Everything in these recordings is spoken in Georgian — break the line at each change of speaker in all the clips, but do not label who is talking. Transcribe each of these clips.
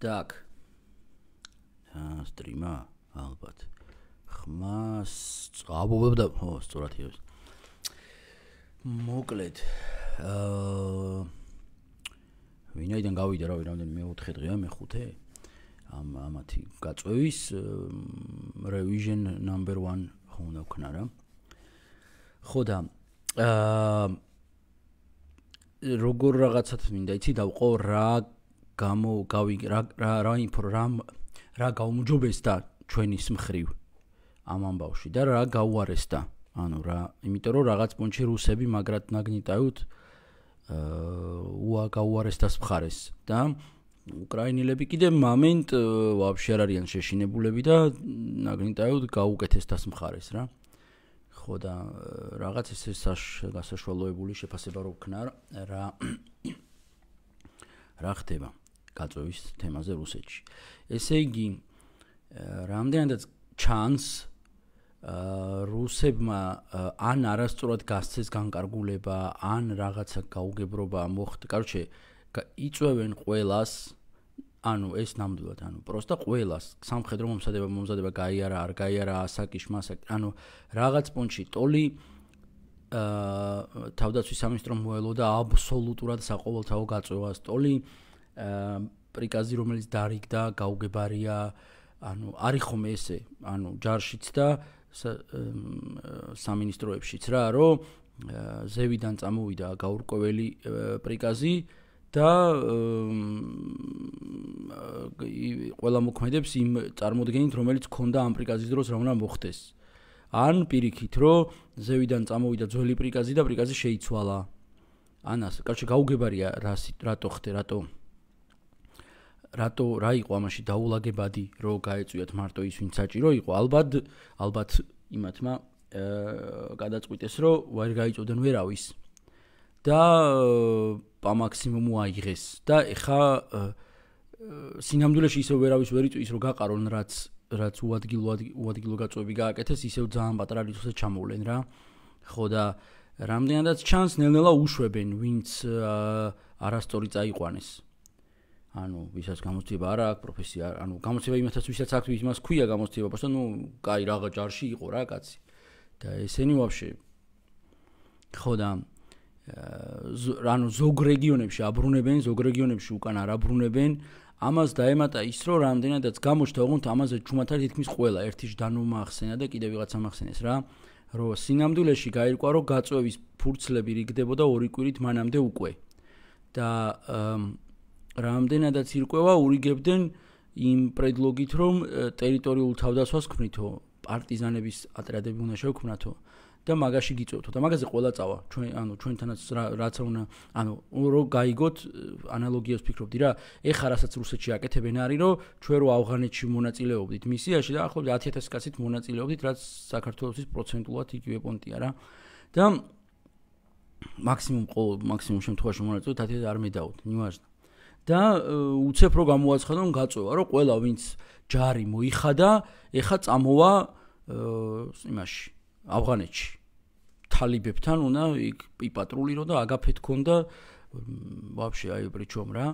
Так. А, стрима, ალბათ. ხმას წაბობებ და ო, სწორად იყოს. მოკლედ, აა ვინაიდან გავიდა რა, რამდენი მე-4 დღეა, მე-5 ამ ამათი გაწვევის revision number 1 ხო უნდა ვქნა რა. ხო და აა როგორ რაღაცად მინდა იცი დავყო რა გამო გავი რა რა ინფორმ რა რა გამოუჯობესდა ჩვენის მხრივ ამ ამბავში და რა გაუარესდა ანუ რა იმიტომ რომ რაღაც პონჩი რუსები მაგრად ნაგნიტავთ უა გაუარესდა მხარეს და უკრაინელები კიდე მომენტ ვაფშე არ არიან შეშინებულები და ნაგნიტავთ გაუკეთესდა მხარეს რა ხო და რაღაც ესე საშუალოებული შეფასება როქნა რა რა ხდება გაწევის თემაზე რუსეთში. ესე იგი, რამდენადაც ჩანს რუსებმა ან არასწორად გასცეს განკარგულება, ან რაღაცა გაუგებრობა მოხდა. კაროჩე, იწვევენ ყველას ანუ ეს ნამდვილად, ანუ პროსტა ყოველას სამხედრო მომზადება მომზადება გაიარა, არ გაიარა ასაკი შმასაკი. ანუ რაღაც პონჩი ტოლი აა თავდაცვის სამინისტრო მოელოდა აბსოლუტურად საყოველთაო გაწევას. ტოლი პრიკაზი რომელიც დარიგდა, გაუგებარია, ანუ არის ხომ ესე, ანუ ჯარშიც და სამინისტროებშიც რა, რომ ზევიდან წამოვიდა გაურკვეველი პრიკაზი და ყველა მოქმედებს იმ წარმოდგენით, რომელიც ქონდა ამ პრიკაზის დროს რა უნდა მოხდეს. ან პირიქით, რომ ზევიდან წამოვიდა ძველი პრიკაზი და პრიკაზი შეიცვალა. ანას, კაჩი გაუგებარია რა რატო ხდება, რატო რატო რა იყო ამაში დაულაგებადი რო გაეწვიათ მარტო ის ვინც საჭირო იყო ალბათ ალბათ იმათმა გადაწყვიტეს რომ ვერ გაიწოდნენ ვერავის და ა მაქსიმუმი აიღეს და ეხა სინამდვილეში ისევ ვერავის ვერ იწვის რომ გაყარონ რაც რაც უადგილო უადგილო გაწვევი გააკეთეს ისევ ძალიან პატარა რიცხვზე ჩამოვლენ რა ხო და რამდენადაც ჩანს ნელ-ნელა უშვებენ ვინც არასტორი წაიყვანეს ანუ ვისაც გამოცდილება არ აქვს პროფესია, ანუ გამოცდილება იმასაც ვისაც აქვს, იმას ხვია გამოცდილება, просто ну, кай, რაღა ჯარში იყო რა, კაცი. და ესენი вообще ხო და ანუ ზოგ რეგიონებში აბრუნებენ, ზოგ რეგიონებში უკან არ აბრუნებენ. ამას დაემატა ის, რომ რამდენადაც გამოჩნდა ოღონდ ამაზე ჩუმათა თითქმის ყველა ერთი შდანომა ახსენა და კიდე ვიღაცა ახსენეს რა, რომ სინამდვილეში გაირკვა, რომ გაწევის ფურცლები რიგდებოდა ორი კვირით მანამდე უკვე. და აა რამდენადაც ირკვევა ურიგებდნენ იმ პრედლოგით რომ ტერიტორიულ თავდასხმას ქმნითო პარტიზანების ატრიადები უნდა შევქმნათო და მაგაში გიწევთო და მაგაზე ყველა წავა ჩვენ ანუ ჩვენთანაც რაც უნდა ანუ რო გაიგოთ ანალოგიას ფიქრობდი რა ეხა რასაც რუსეთში აკეთებენ არის რომ ჩვენ რო ავღანეთში მონაწილეობდით მისიაში და ახლა 10000 კაცით მონაწილეობდით რაც საქართველოსის პროცენტულად იგივე პონტია რა და მაქსიმუმ ყოველ მაქსიმუმ შემთხვევაში მონაწილეობთ 10000 არ მედაოთ ნიუაჟს და უცებრო გამოაცხადონ გაწევა, რომ ყველა ვინც ჯარი მოიხადა, ეხა წამოვა იმაში, ავღანეთში. талиბებთან უნდა იქ პიპატრულირო და აგაფეთ კონდა ვაფშე აი ბრიჩომ რა.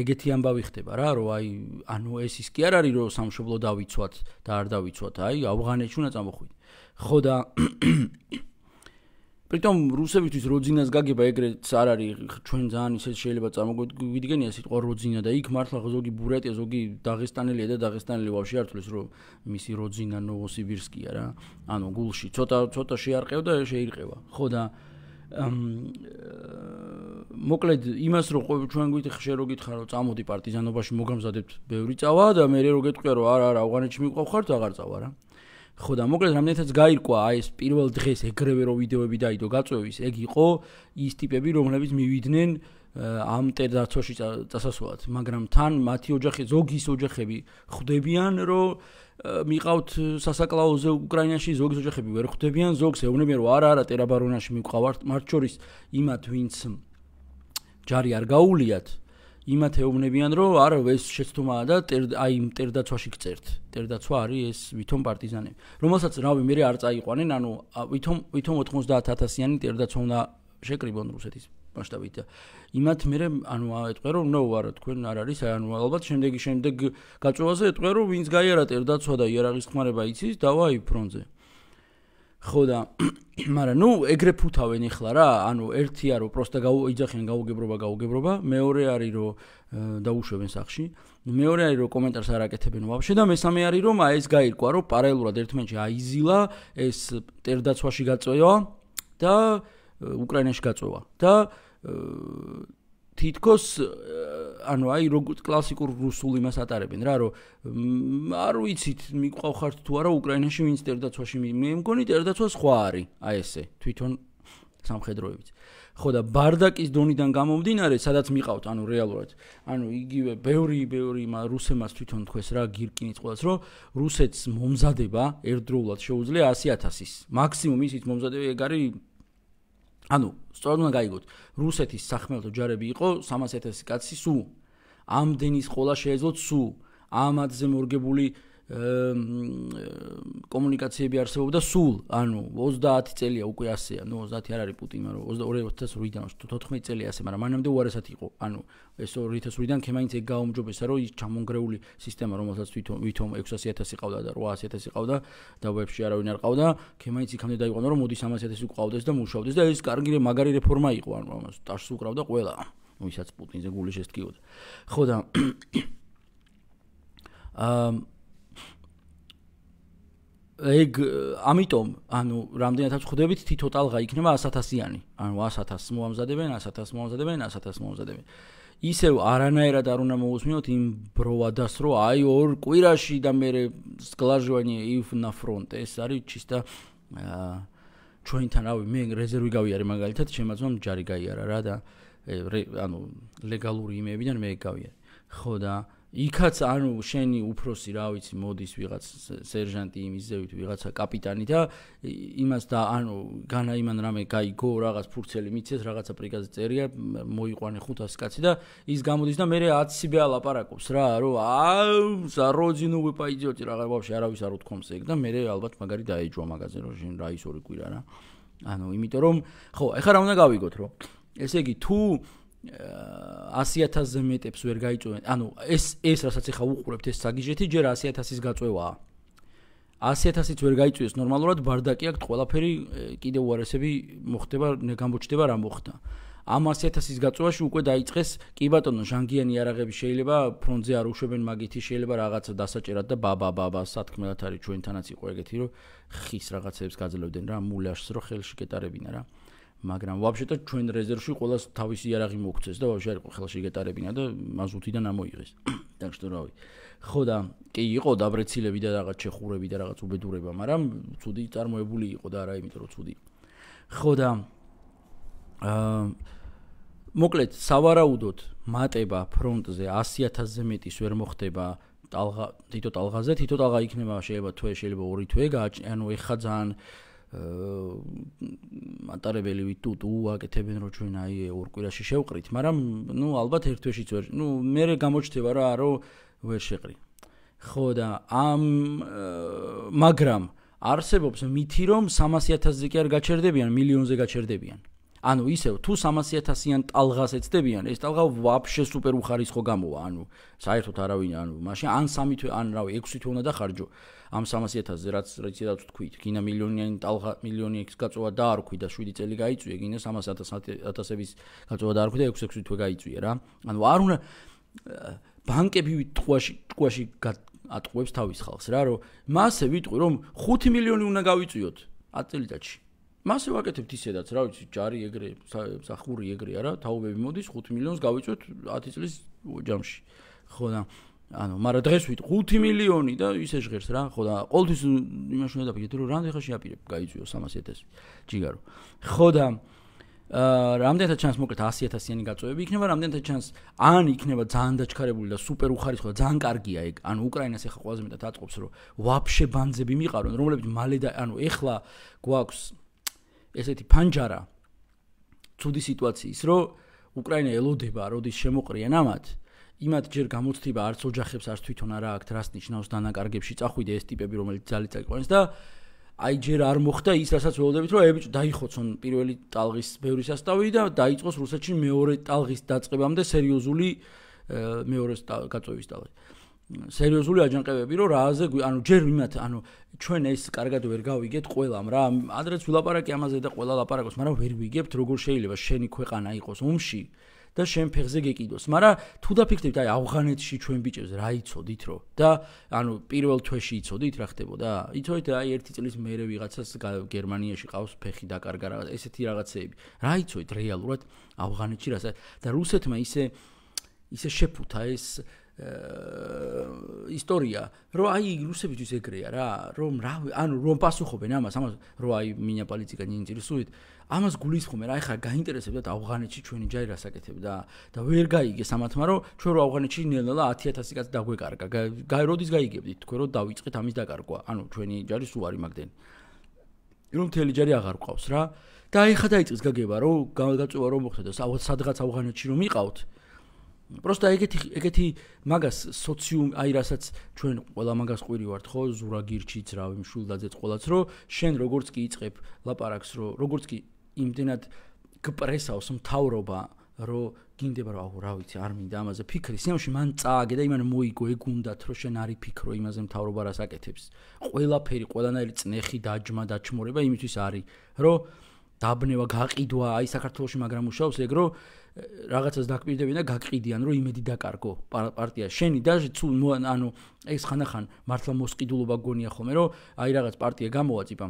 ეგეთი ამბავი ხდება რა, რომ აი ანუ ეს ის კი არ არის რომ სამშობლო დავიცვათ და არ დავიცვათ, აი ავღანეთში უნდა წამოხვით. ხო და რიტომ რუსებისთვის როძინას გაგება ეგრეც არ არის ჩვენ ძალიან ისე შეიძლება წარმოგვიდგენია სიტყვა როძინა და იქ მართლა ზოგი ბურატია ზოგი დაღესტანელია და დაღესტანელი ვაფშე არ თulis რომ მისი როძინა ნოვოსიბირსკია რა ანუ გულში ცოტა ცოტა შეარყევდა შეირყევა ხო და მოკლედ იმას რომ ყოველ ჩვენ გვითხრა შე რო გითხრა რომ წამოდი პარტიზანობაში მოგამზადებთ ბევრი წავა და მე რო გეტყვია რომ არა არა ავღანეთში მიყვავ ხართ აღარ წავა რა ხო და მოკლედ რამდენიცაც გაირკვა აი ეს პირველ დღეს ეგრევე რო ვიდეოები დაიდო გაწვევის ეგ იყო ის ტიპები რომლებიც მივიდნენ ამ ტერდაცოში დასასვლად მაგრამ თან მათი ოჯახი ზოგის ოჯახები ხვდებიან რომ მიყავთ სასაკლაოზე უკრაინაში ზოგი ოჯახები ვერ ხვდებიან ზოგს ეუბნებიან რომ არა არა ტერაბარონაში მიყვავართ მარტ შორის იმათ ვინც ჯარი არ გაულიათ იმათ ეუბნებიან რომ არ ეს შეცდომაა და აი მტერდაცვაში გწერთ. მტერდაცვა არის ეს ვითომ პარტიზანები. რომელსაც რავი მე არ წაიყვანენ, ანუ ვითომ ვითომ 90000-იანი მტერდაცვა უნდა შეკრიბონ რუსეთის მასშტაბით. იმათ მე ანუ ეთქვე რომ ნო არა თქვენ არ არის ანუ ალბათ შემდეგი შემდეგ გაწევაზე ეთქვე რომ ვინც გაიარა მტერდაცვა და იარაღის ხმარება იცის, დავაი ფრონტზე. ხო და მაგრამ ნუ ეგრე ფუთავენ ახლა რა ანუ ერთი არო პროსტა გაუიძახიან გაუგებრობა გაუგებრობა მეორე არის რომ დაუშვებენ სახში მეორე არის რომ კომენტარს არ აკეთებენ ვაფშე და მესამე არის რომ აი ეს გაირკვა რომ პარალელურად ერთმანეთში აიზილა ეს ტერდაცვაში გაწევა და უკრაინაში გაწევა და თითქოს ანუ აი როგორც კლასიკურ რუსულ იმას ატარებენ რა რომ არ ვიცით მიყვახართ თუ არა უკრაინაში ვინც დერდაცვაში მე მგონი დერდაცვა სხვა არის აი ესე თვითონ სამხედროებიც ხო და ბარდაკის დონიდან გამომდინარე სადაც მიყავთ ანუ რეალურად ანუ იგივე ბევრი ბევრი რუსებმა თვითონ თქოს რა გირკინიც ყოველს რომ რუსეთს მომზადება ერთდროულად შეუძლია 100000-ის მაქსიმუმ ისიც მომზადება ეგ არის ანუ სწორად უნდა გაიგოთ რუსეთის სახმელეთო ჯარები იყო 300000 კაცი სუ ამდენის ყოლა შეეძლოთ სუ ამ ადზე მორგებული კომუნიკაციები არსებობდა სულ, ანუ 30 წელია უკვე ასეა, ნუ 30 არ არის პუტინი, მაგრამ 2008-დან 14 წელი ასე, მაგრამ მანამდე უარესად იყო. ანუ ეს 2008-დან ქემაინც ეგ გაუმჯობესა, რომ ის ჩამონგრეული სისტემა, რომელსაც თვითონ ვითომ 600.000 ყავდა და 800.000 ყავდა და ვებში არავინ არ ყავდა, ქემაინც იქამდე დაიყვანა, რომ მოდი 300.000 უკვავდეს და მუშავდეს და ეს კარგი მაგარი რეფორმა იყო, ანუ ამას ტარს უკრავდა ყველა, ვისაც პუტინზე გული შეესტკიოდა. ხო და აა ეგ ამიტომ ანუ რამდენადაც ხვდებით თითო ტალღა იქნება 100000-იანი ანუ 100000 მოამზადებენ 100000 მოამზადებენ 100000 მოამზადებენ ისევ არანაირად არ უნდა მოусმინოთ იმ ბროვადას რო აი ორ კვირაში და მე სკლაჟვანი იუფ ნა ფრონტე ეს არის ჩისტა ჩვენთან რავი მე რეზერვი გავიარე მაგალითად შემაც რომ ჯარი გაიარა რა და ანუ ლეგალური იმებიდან მე გავიარე ხო და იქაც ანუ შენი უფროსი რა ვიცი მოდის ვიღაც სერჟანტი იმისდევით ვიღაცა კაპიტანი და იმას და ანუ განა იმან რამე გაიგო რაღაც ფურცელი მიცეს რაღაცა პრიგაზი წერია მოიყვანე 500 კაცი და ის გამოდის და მე რე 100 სიბე ალაპარაკობს რა რო აუ საროძინო ვიპაიძიოთი რაღაც ბავშვი არავის არ უთქომს ეგ და მე რე ალბათ მაგარი დაეჯვა მაგაზე რომ შენ რა ის ორი კვირა რა ანუ იმიტომ რომ ხო ეხლა რა უნდა გავიგოთ რომ ესე იგი თუ 100000-ზე მეტებს ვერ გაიწვენ. ანუ ეს ეს რასაც ახლა უყურებთ ეს საგიჟეთი ჯერ 100000-ის გაწევაა. 100000-ით ვერ გაიწვიეს ნორმალურად ბარდაკი აქვს ყველაფერი კიდე უარესები მოხდება, გამოჩდება რა მოხდა. ამ 100000-ის გაწევაში უკვე დაიწყეს კი ბატონო ჟანგიანი არაღები შეიძლება ფონდზე არ უშვებენ მაგითი შეიძლება რაღაცა დასაჭერად და ბაბაბაბა სათქმელად არის ჩვენთანაც იყო ეგეთი რომ ხის რაღაცებს გაძლევდნენ რა მულაშს რო ხელში გეტარებინა რა. მაგრამ ვაფშეთო ჩვენ რეზერვში ყოველას თავისი იარაღი მოგვცეს და ვაფშე არ იყო ხელში გეტარებინა და მაზუთიდან ამოიღეს. так что რავი. ხო და კი იყო დაბრეცილები და რაღაც შეხურები და რაღაც უბედურება, მაგრამ ცუდი წარმოებული იყო და არა იმიტომ რომ ცუდი. ხო და აა მოკლედ სავარაუდოდ მატება ფრონტზე 100000-ზე მეტის ვერ მოხდება ტალღა თითო ტალღაზე, თითო ტალღა იქნება შეიძლება თვე, შეიძლება ორი თვე, ანუ ეხა ძალიან მატარებელი ვიტუ თუ აკეთებენ რომ ჩვენ აი ორ კვირაში შევყრით, მაგრამ ნუ ალბათ ერთ თვეშიც ვერ. ნუ მე გამოჩნდება რა, რომ ვერ შეყრი. ხო და ამ მაგრამ არსებობს მითი რომ 300000-ზე კი არ გაჩერდებიან, მილიონზე გაჩერდებიან. ანუ ისე თუ 300000-იან ტალღას ეცდებიან, ეს ტალღა ვაფშე სუპერ უხარისხო გამოვა, ანუ საერთოდ არავინ ანუ მაშინ ან 3-ით ან რავი 6-ით უნდა დახარჯო ამ 300000-ზე, რაც რაც ისედაც თქვით, გინა მილიონიანი ტალღა მილიონი 6 გაწოვა და არ ხვიდა 7 წელი გაიწვია, გინა 300000-ის გაწოვა და არ ხვიდა 6-6-ით გაიწვია რა. ანუ არ უნდა ბანკები თქვაში თქვაში ატყუებს თავის ხალხს რა, რომ მასე ვიტყვი რომ 5 მილიონი უნდა გავიწვიოთ 10 წელიწადში. მასე ვაკეთებთ ისედაც, რა ვიცი, ჯარი ეგრე, სახური ეგრე არა, თაობები მოდის 5 მილიონს გავიწვით 10 წლის ჯამში. ხო და ანუ, მაგრამ დღეს ვით 5 მილიონი და ისე ჟღერს რა, ხო და ყოველთვის იმას უნდა დაფიქრეთ, რომ რამდენ ხარ შეაპირებ გაიწვიო 300.000 ჯიგარო. ხო და აა რამდენთა ჩანს მოკლედ 100.000 იანი გაწოვები იქნება, რამდენთა ჩანს ან იქნება ძალიან დაჩქარებული და სუპერ უხარისხო და ძალიან კარგია ეგ, ანუ უკრაინას ეხა ყველაზე მეტად აწყობს, რომ ვაფშე ბანძები მიყარონ, რომლებიც მალე და ანუ ეხლა გვაქვს ესეთი ფანჯარა ცუდი სიტუაციის, რომ უკრაინა ელოდება, როდის შემოყრიან ამათ, იმათ ჯერ გამოצდება არც ოჯახებს, არც თვითონ არა აქვს რას ნიშნავს დანაკარგებში წახვიდე ეს ტიპები, რომელიც ძალი წაიყვანეს და აი ჯერ არ მოხდა ის, რასაც ველოდებით, რომ ებიჭ დაიხოცონ პირველი ტალღის ბევრი состаვი და დაიწყოს რუსეთში მეორე ტალღის დაწყებამდე სერიოზული მეორე გაწევის ტალღი. აა სერიოზული აჯანყებები რომ რააზე ანუ ჯერ ვიმათ ანუ ჩვენ ეს კარგად ვერ გავიგეთ ყველამ რა ადრეც ვილაპარაკე ამაზე და ყველა ლაპარაკობს მაგრამ ვერ ვიგებთ როგორ შეიძლება შენი ქვეყანა იყოს უმში და შენ ფეხზე გეკიდოს. მაგრამ თუ დაფიქრდით აი ავღანეთში ჩვენ ბიჭებს რა იცოდით რო და ანუ პირველ თვეში იცოდით რა ხდებოდა? იცოდით აი ერთი წლის მერე ვიღაცას გერმანიაში ყავს ფეხი დაკარგა რაღაც ესეთი რაღაცეები. რა იცოდით რეალურად ავღანეთში რასაც და რუსეთმა ისე ისე შეფუთა ეს ისტორია, რომ აი რუსებისთვის ეგრეა რა, რომ რა, ანუ რომ პასუხობენ ამას, ამას რომ აი მინიაპოლიტიკა ნიინტერესუით, ამას გულისხმენ, აი ხა გაინტერესებდათ ავღანეთში ჩვენი ჯარი რასაკეთებს და და ვერ გაიგეს ამათმა, რომ ჩვენ რო ავღანეთში ნელ-ნელა 10000 კაცი დაგვეკარგა. გაიროდის გაიგებდით, თქვენ რო დაიწყეთ ამის დაკარგვა, ანუ ჩვენი ჯარი სულ არ იმაგდენ. რომ მთელი ჯარი აღარ ყავს რა. და აი ხა დაიწყეს გაგება, რომ გამოგაწევა რომ მოხდეს, სადღაც ავღანეთში რომ იყავთ. просто ეგეთი ეგეთი მაგას სოციუმ აი რასაც ჩვენ ყველა მაგას ყვირივართ ხო ზურაგირჩიც რავი მშულდაძეც ყოლაც რომ შენ როგორც კი იწებ ლაპარაკს რომ როგორც კი იმდენად გპრესავს მთავრობა რომ გინდება რომ აუ რა ვიცი არ მინდა ამაზე ფიქრი სიამში მან წააგე და იმან მოიგო ეგუნდათ რომ შენ არი ფიქრო იმაზე მთავრობა რას აკეთებს ყველაფერი ყველანაირი წნეხი დაჯმა დაჩმორება იმისთვის არის რომ დაბნევა, გაყიდვა აი საქართველოსში მაგრამ უშავს ეგ რომ რაღაცას დაკვირდები და გაყიდიან რომ იმედი დაკარგო პარტია შენი და თუ ანუ ეს ხანახან მართლა მოსყიდულობა გონია ხოლმე რომ აი რაღაც პარტია გამოაწიბა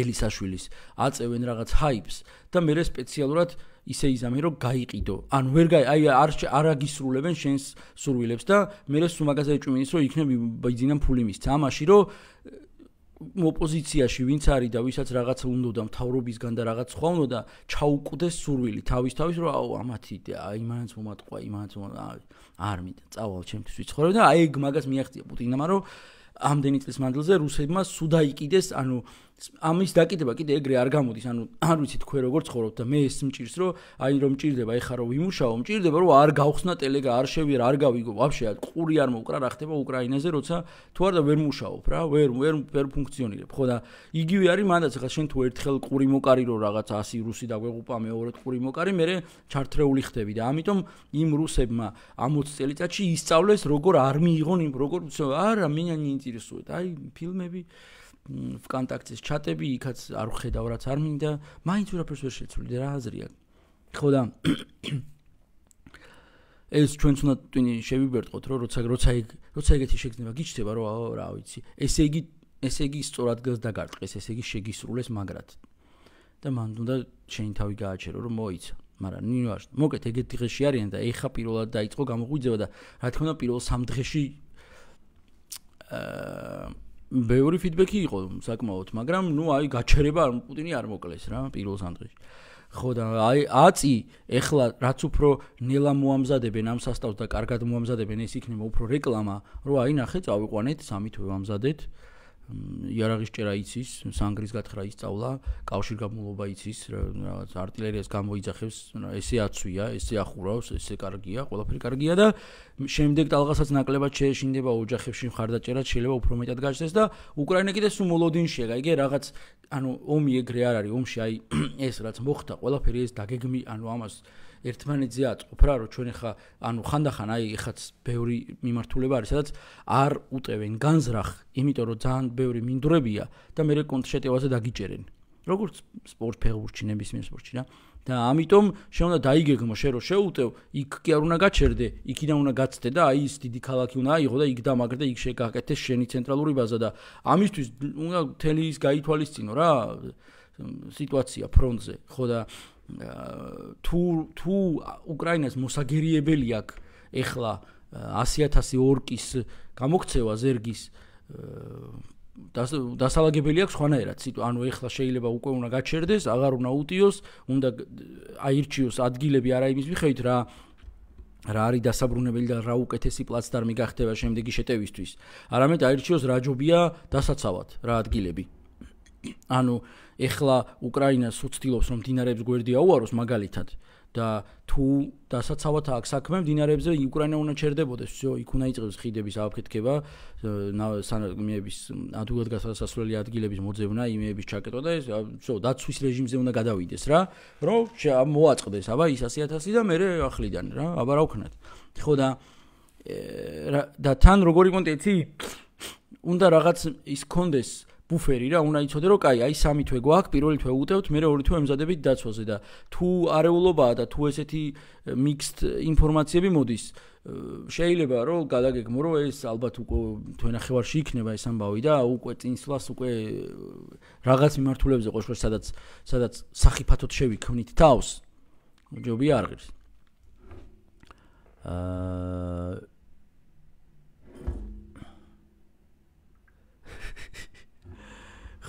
ელისაშვილის აწევენ რაღაც ჰაიპს და მე სპეციალურად ისე იზამე რომ გაიყიდო. ანუ ვერ გაი აი არ არაგისრულებენ შენს სურვილებს და მე ეს სულ მაგაზე ეჭვმინის რომ იქნება ბიძინა ფული მისცა. ამაში რომ ოპოზიციაში ვინც არის და ვისაც რაღაც უნდა და მთავრობისგან და რაღაც სხვა უნდა და ჩაუკვდეს სურვილი თავის თავის რომ აუ ამათი აი მანაც მომატყვა იმანაც არ მინდა წავალ ჩემთვის ვიცხოვრე და აი ეგ მაგას მიაღწია პუტინმა რომ ამდენი წლის მანძილზე რუსებმა სუდაიკიდეს ანუ ამის დაკიდება კიდე ეგრე არ გამოდის ანუ არ ვიცი თქვენ როგორ ცხოვრობთ და მე ეს მჭირს რომ აი რომ მჭირდება ეხა რომ ვიმუშაო მჭირდება რომ არ გავხსნა ტელეგა არ შევირ არ გავიგო ვაფშე ყური არ მოუკრა რა ხდება უკრაინაზე როცა თუ არ და ვერ მუშაობ რა ვერ ვერ ვერ ფუნქციონირებ ხო და იგივე არის მანდაც ხა შენ თუ ერთხელ ყური მოკარირო რაღაც 100 რუსი დაგვეღუპა მეორე ყური მოკარი მე ჩართრეული ხდები და ამიტომ იმ რუსებმა 60 წელიწადში ისწავლეს როგორ არ მიიღონ იმ როგორ არა მე ნაინტერესებს აი ფილმები ვკონტაქტის ჩატები, იქაც არ ვხედავ რაც არ მინდა, მაინც ვერაფერს ვერ შეცვლიდი რა აზრია. ხო და ეს ჩვენც უნდა ტვინი შევიბერტყოთ, რომ როცა როცა ეგ როცა ეგეთი შეგძნება გიჩნდება, რომ აა რა ვიცი. ესე იგი ესე იგი სწორად გას დაგარტყეს, ესე იგი შეგისრულეს მაგრად. და მანდ უნდა შენი თავი გააჩერო, რომ მოიცა. მაგრამ ნიუაშ, მოკეთ ეგეთი ღეში არიან და ეხა პირველად დაიწყო გამოგვიძება და რა თქმა უნდა პირველ სამ დღეში აა ბევრი ფიდბექი იყო საკმაოდ, მაგრამ ნუ აი გაჩერება არ პუტინი არ მოკლეს რა პირველ სამდღეში. ხო და აი აწი ეხლა რაც უფრო ნელა მოამზადებენ ამ სასტავს და კარგად მოამზადებენ ეს იქნება უფრო რეკლამა, რომ აი ნახე წავიყვანეთ სამი თვე ამზადეთ. იარაღის ჭერა იცის, სანგრის გათხრა ისწავლა, კავშირგაბმულობა იცის, რაღაც артиლერიას გამოიძახებს, ესე აცვია, ესე ახურავს, ესე კარგია, ყველაფერი კარგია და შემდეგ ტალღასაც ნაკლებად შეეშინდება ოჯახებში მხარდაჭერა, შეიძლება უფრო მეტად გაჩნდეს და უკრაინა კიდე სულ მოლოდინშია, გაიგე, რაღაც ანუ ომი ეგრე არ არის, ომში აი ეს რაც მოხდა, ყველაფერი ეს დაგეგმი, ანუ ამას ერთმანეთზე აწყობ რა რომ ჩვენ ხა ანუ ხანდახან აი ეხაც ბევრი მიმართულება არის სადაც არ უტევენ განზრახ იმიტომ რომ ძალიან ბევრი მინდვრებია და მე კონტრშეტევაზე დაგიჭერენ როგორც სპორტ ფეხბურთში ნებისმიერ სპორტში რა და ამიტომ შენ უნდა დაიგეგმო შენ რომ შეუტევ იქ კი არ უნდა გაჩერდე იქიდან უნდა გაცდე და აი ის დიდი ქალაქი უნდა აიღო და იქ დამაგრდე იქ შეგაკეთე შენი ცენტრალური ბაზა და ამისთვის უნდა თელის გაითვალისწინო რა სიტუაცია ფრონტზე ხო და თუ თუ უკრაინას მოსაგერიებელი აქვს ეხლა 100000 ორკის გამოქცევა ზერგის დასალაგებელი აქვს ხვანაერად ციტო ანუ ეხლა შეიძლება უკვე უნდა გაჩერდეს აღარ უნდა უტიოს უნდა აირჩიოს ადგილები არა იმის მიხედვით რა რა არის დასაბრუნებელი და რა უკეთესი პლაცდარმი გახდება შემდეგი შეტევისთვის არამედ აირჩიოს რაჯობია დასაცავად რა ადგილები ანუ ეხლა უკრაინას უცდილობს რომ დინარებს გვერდი აუაროს მაგალითად და თუ დასაცავად აქ საქმე მდინარებზე უკრაინა უნდა ჩერდებოდეს всё იქ უნდა იყოს ხიდების აფეთქება სანაგმეების ადგილად გასასვლელი ადგილების მოძებნა იმეების ჩაკეტვა და ეს всё დაცვის რეჟიმზე უნდა გადავიდეს რა რომ მოაწყდეს აბა ის 100000 და მე ახლიდან რა აბა რა ვქნათ ხო და და თან როგორი კონტექსტი უნდა რაღაც ის კონდეს ბუფერი რა, უნდა იცოდე რომ კაი, აი სამი თვე გვაქვს, პირველი თვე უტევთ, მე ორი თვე ემზადებით დაცვაზე და თუ არეულობაა და თუ ესეთი mixed ინფორმაციები მოდის, შეიძლება რომ გადაგეგმო რომ ეს ალბათ უკვე თვენახევარში იქნება ეს ამბავი და უკვე წინსვლას უკვე რაღაც მიმართულებაზე ყოშხურს სადაც სადაც სახიფათოდ შევიქმნით თავს. ჯობი არ ღირს. აა uh...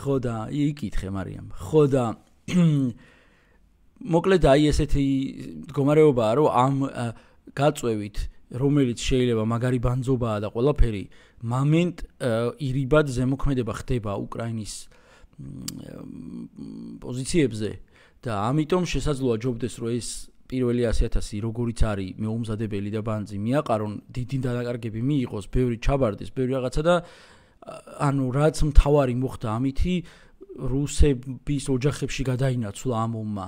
ხო და იკითხე მარიამ ხო და მოკლედ აი ესეთი მდგომარეობაა რომ ამ გაწვევით რომელიც შეიძლება მაგარი ბანძობაა და ყველაფერი მომენტ ირიბად ზემოქმედება ხდება უკრაინის პოზიციებზე და ამიტომ შესაძლოა ჯობდეს რომ ეს პირველი 100000 როგორიც არის მეუმზადებელი და ბანძი მიაყარონ დიდი დანაკარგები მიიღოს ბევრი ჩაბარდეს ბევრი რაღაცა და ანუ რაც მთავარი მოხდა ამითი რუსების ოჯახებში გადაინაცვლა ამ ომმა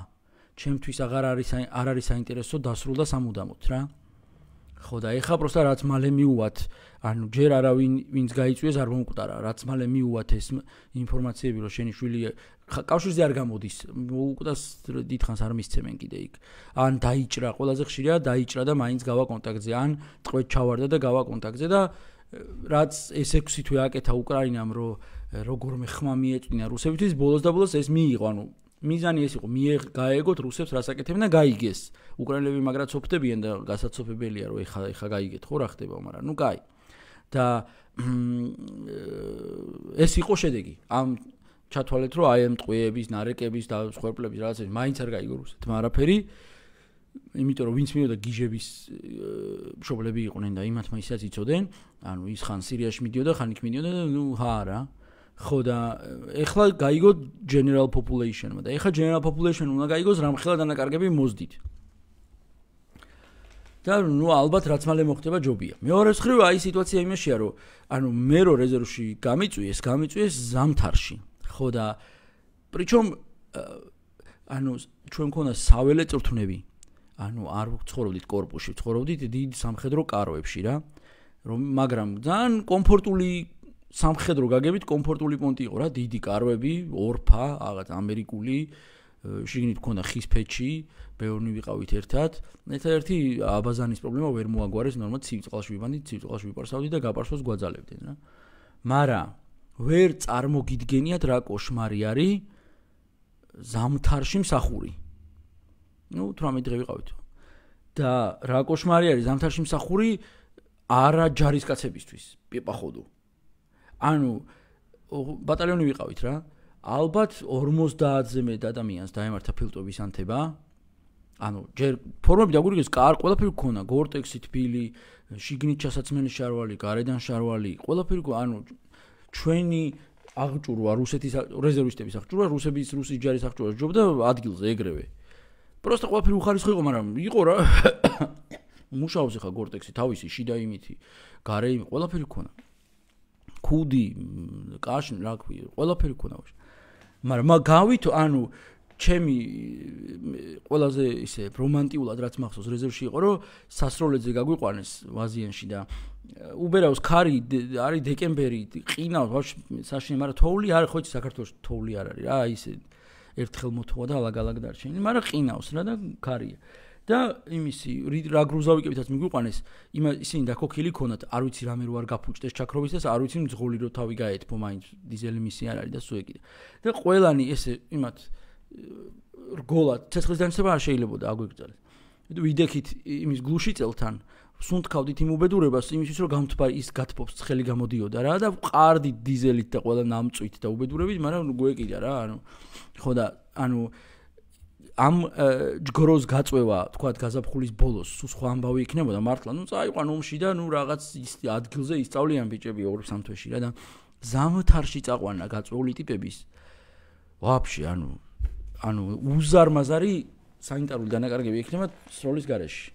ჩემთვის აღარ არის არ არის საინტერესო დასრულდა სამუდამოდ რა ხო და ეხა პროსტა რაც მალე მიუვათ ანუ ჯერ არავინ ვინც გაიწვიეს არ მომკვდარა რაც მალე მიუვათ ეს ინფორმაციები რომ შენი შვილი კავშირზე არ გამოდის უკდას დიდხანს არ მისცემენ კიდე იქ ან დაიჭრა ყველაზე ხშირია დაიჭრა და მაინც გავა კონტაქტზე ან წყვეთ ჩავარდა და გავა კონტაქტზე და რაც ეს 6 თვე აკეთა უკრაინამ რომ როგორმე ხმა მიეწვინა რუსებისთვის ბოლოს და ბოლოს ეს მიიღო ანუ მიზანი ეს იყო მიე გაეგოთ რუსებს რას აკეთებენ და გაიგეს უკრაინელები მაგრამ ცოფდებიან და გასაცოფებელია რომ ეხა ეხა გაიგეთ ხო რა ხდება მაგრამ ნუ გაი და hm, ეს იყო შედეგი ამ ჩათვალეთ რომ აი ამ ტყვეების ნარეკების და სხვერპლების რაღაცა მაინც არ გაიგო რუსეთმა არაფერი იმიტომ რომ ვინც მიოდა გიჟების მშობლები იყვნენ და იმათ მაისაც იწოდენ, ანუ ის ხან სირიაში მიდიოდა, ხან იქ მიდიოდა და ნუ ჰა რა. ხო და ეხლა გაიგო general population-მა და ეხლა general population უნდა გაიგოს რამ ხელა დანაკარგები მოზდით. და ნუ ალბათ რაც მალე მოხდება ჯობია. მეორე მხრივ აი სიტუაცია იმეშია რომ ანუ მე რო რეზერვში გამიწვიეს, გამიწვიეს ზამთარში. ხო და პრიჩომ ანუ ჩვენ ქონა საველე წრთნები, ანუ არ ვცხოვრობდით კორპუსში, ვცხოვრობდით დიდ სამხედრო კაროებში რა. რომ მაგრამ ძალიან კომფორტული სამხედრო გაგებით კომფორტული პონტი იყო რა, დიდი კაროები, ორფა, რაღაც ამერიკული შიგნით მქონდა ხის ფეჩი, ბევრი ვიყავით ერთად. ერთადერთი აბაზანის პრობლემა ვერ მოაგვარეს, ნორმა ცივწყალში ვიბანდი, ცივწყალში ვიპარსავდი და გაპარსავს გვაძალებდნენ რა. მარა ვერ წარმოგიდგენიათ რა кошмари არის ზამთარში მსახური. ну 18 დღე ვიყავით და რა кошмари არის ზამთარში მსახური არა ჯარისკაცებისთვის პიპახოდო ანუ ბატალიონი ვიყავით რა ალბათ 50-ზე მეტ ადამიანს დაემართა ფილტვების ანთება ანუ ჯერ ფორმები დაგურიგეს კარ ყველაფერი ქონა გორტექსი თბილი შიგნით ჩასაცმელი შარვალი გარედან შარვალი ყველაფერი ანუ ჩვენი აღჭურვა რუსეთის რეზერვისტების აღჭურვა რუსების რუსის ჯარის აღჭურვა ჯობდა ადგილზე ეგრევე просто ყველაფერი უხარისხო იყო, მაგრამ იყო რა. მუშაობს ახლა გორტექსი თავისი შიდა იმითი, გარე იმ ყველაფერი ქონა. კუდი, კაშინ რა ქვი, ყველაფერი ქონა ვაშ. მაგრამ გავითო, ანუ ჩემი ყველაზე ისე რომანტიულად რაც მახსოვს რეზერვში იყო, რომ სასროლეძე გაგვიყვანეს ვაზიანში და უბერავს ქარი არის დეკემბერი, ყინავს ვაშ საშინ, მაგრამ თოვლი არ ხო ის საქართველოს თოვლი არ არის რა ისე. აა ერთხელ მოთხოვა და ალაგ-ალაგ დარჩენილი, მაგრამ ყინავს რა და ქარია. და იმისი რა გრუზავიკებითაც მიგვიყვანეს იმ ისინი დაკოქილი ქონათ არ ვიცი რამე რო არ გაფუჭდეს ჩაქროვისას არ ვიცი მძღოლი რო თავი გაეთფო მაინც დიზელი მისი არ არის და სულ ეკიდა და ყველანი ესე იმათ რგოლად ცეცხლის დანიშნება არ შეიძლება აგვიგრძელეს ვიდექით იმის გლუში წელთან სუნთქავდით იმ უბედურებას იმისთვის რომ გამთბა ის გათბობს ხელი გამოდიოდა რა და ყარდით დიზელით და ყველა ნამწვით და უბედურებით მაგრამ გვეკიდა რა ანუ ხო და ანუ ამ ჯგროს გაწევა თქვათ გაზაფხულის ბოლოს სულ სხვა ამბავი იქნებოდა მართლა ნუ წაიყვან ომში და ნუ რაღაც ის ადგილზე ისწავლიან ბიჭები ორ სამ თვეში რა და ზამთარში წაყვანა გაწეული ტიპების ვაფშე ანუ ანუ უზარმაზარი სანიტარული დანაკარგები ექნება სროლის გარეშე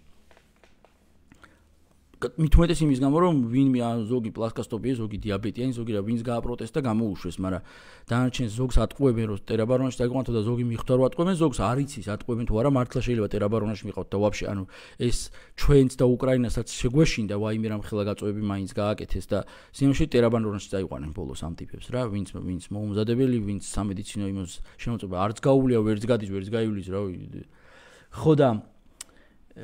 მითუმეტეს იმის გამო რომ ვინმე ან ზოგი პლასკასტოპია, ზოგი დიაბეტია, ან ზოგი რა ვინს გააპროტესტა გამოუშვეს, მაგრამ დანარჩენ ზოგს ატყუებენ რომ ტერაბარონში დაიყვან თუ და ზოგი მიხვდარ ვატყუებენ ზოგს არ იცის ატყუებენ თუ არა მართლა შეიძლება ტერაბარონში მიყავთ და ვაფშე ანუ ეს ჩვენც და უკრაინასაც შეგვეშინდა ვაიმე რამ ხელა გაწოები მაინც გააკეთეს და სიმში ტერაბარონში დაიყვანენ ბოლოს ამ ტიპებს რა ვინც ვინც მომზადებელი ვინც სამედიცინო იმოს შემოწმება არც გაუვლია ვერც გადის ვერც გაივლის რა ხო და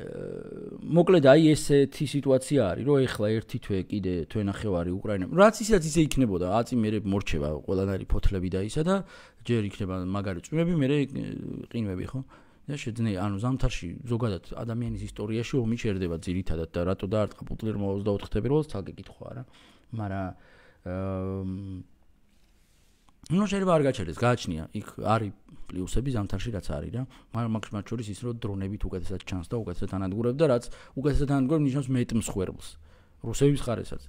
მოკლედ აი ესეთი სიტუაცია არის, რომ ეხლა ერთი თვე კიდე თვენახევარი უკრაინა. რაც ისაც ისე იქნებოდა, აწი მე მორჩება ყველანაირი ფოთლები და ისა და ჯერ იქნება მაგარი წვიმები, მე ყინვები ხო? და შეძნე, ანუ ზამთარში ზოგადად ადამიანის ისტორიაში ომი შეერდება ძირითადად და rato და არტყა პუტლერმა 24 თებერვალს თალკი კითხვა რა. მარა აა ნუ შეიძლება არ გაჩერდეს, გააჩნია. იქ არის პლუსები ზამთარში რაც არის რა. მაგრამ მაგ მათ შორის ის რომ დრონებით უკეთესად ჩანს და უკეთესად ანადგურებს და რაც უკეთესად ანადგურებს ნიშნავს მეტ მსხვერპლს. რუსების ხარესაც.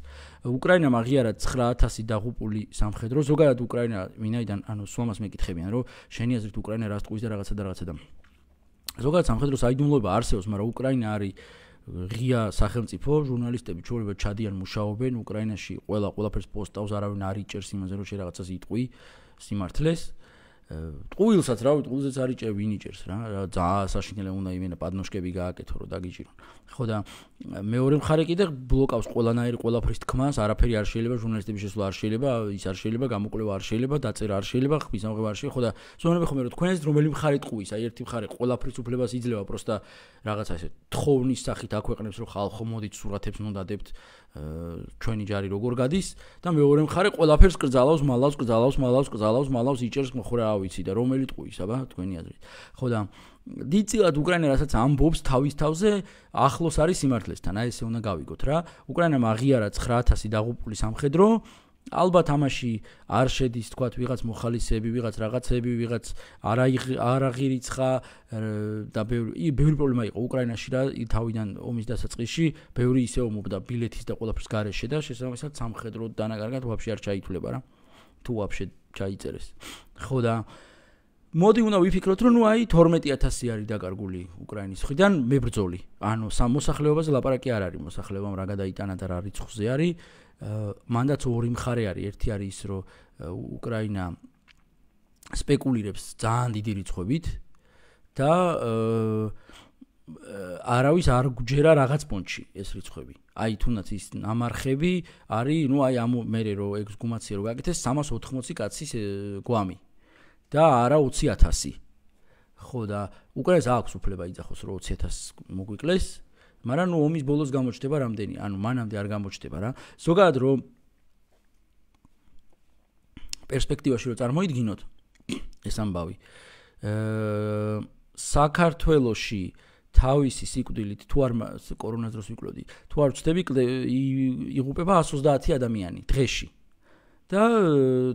უკრაინამ აღიარა 9000 დაღუპული სამხედრო, ზოგადად უკრაინა ვინაიდან ანუ სულამას მეკითხებიან რომ შენი აზრით უკრაინა რას თქვის და რაღაცა და რაღაცა და ზოგადად სამხედრო საიდუმლოება არსებობს, მაგრამ უკრაინა არის ღია სახელმწიფო ჟურნალისტები ჩვეულებრივ ჩადიან მუშაობენ უკრაინაში ყველა ყველაფერს პოსტავს არავინ არ იჭერს იმაზე რომ შეიძლება რაღაცას იტყვი სიმართლეს ტყუილსაც რა ვიცი, ტყუილსაც არ იჭერ ვინიჭერს რა, რა ძაა საშინელი უნდა იმენა პადნოშკები გააკეთო რომ დაგიჭირონ. ხო და მეორე მხარე კიდე ბლოკავს ყველანაირი ყველაფრის თქმას, არაფერი არ შეიძლება ჟურნალისტების შესვლა არ შეიძლება, ის არ შეიძლება, გამოკვლევა არ შეიძლება, დაწერა არ შეიძლება, ხმისამღება არ შეიძლება. ხო და ზონები ხომ მე რომ თქვენს რომელი მხარე ტყუის, აი ერთი მხარე ყველაფრის უფლებას იძლევა პროსტა რაღაცა ისე თხოვნის სახით აქვეყნებს რომ ხალხო მოდით სურათებს მონდადებთ ჩვენი ჯარი როგორ გადის და მეორე მხარე ყველაფერს კრძალავს, მალავს, კრძალავს, მალავს, კრძალავს, მალავს, იჭერს მხრა, რა ვიცი და რომელი ტყუის, აბა, თქვენი აზრით. ხო და დიდწილად უკრაინა რასაც ამბობს თავის თავზე ახლოს არის სიმართლესთან, აი ესე უნდა გავიგოთ რა. უკრაინამ აღიარა 9000 დაღუპული სამხედრო ალბათ ამაში არ შედის თქვა ვიღაც მოხალისეები, ვიღაც რაღაცები, ვიღაც არაღირიცხა და ბევრი ბევრი პრობლემა იყო უკრაინაში რა თავიდან ომის დასაწყისში, ბევრი ისეო მომდა ბილეთის და ყველაფრის გარეშე და შესაბამისად სამხედრო დანაკარგად ვაფშე არ ჩაითვლება რა. თუ ვაფშე ჩაიწერეს. ხო და მოდი უნდა ვიფიქროთ რომ აი 12000 არის დაკარგული უკრაინის ხიდან მებრძოლი. ანუ სამ მოსახლეობაზე ლაპარაკი არ არის მოსახლეობამ რა გადაიტანა და რა რიცხვზე არის მანდაც ორი მხარე არის ერთი არის ის რომ უკრაინა სპეკულირებს ძალიან დიდი რიცხვებით და არავის არ გჯერა რაღაც პონჩი ეს რიცხვები. აი თუნდაც ის ამარხები არის, ნუ აი ამ მე რე რო ექსგუმაცია რო გაკეთეს 380 კაცის გვამი და არა 20000. ხო და უკრაინას აქვს უფლება იძახოს რო 20000 მოგვიკლეს მაგრამ ნუ ომის ბოლოს გამოჩნდება რამდენი, ანუ მანამდე არ გამოჩნდება რა. ზოგადად რომ პერსპექტივაში რომ წარმოიდგინოთ ეს ამბავი. აა საქართველოსი თავისი სიკვდილით თუ არ კორონა დროს ვიკლოდი, თუ არ ვწდები იღუპება 130 ადამიანი დღეში. და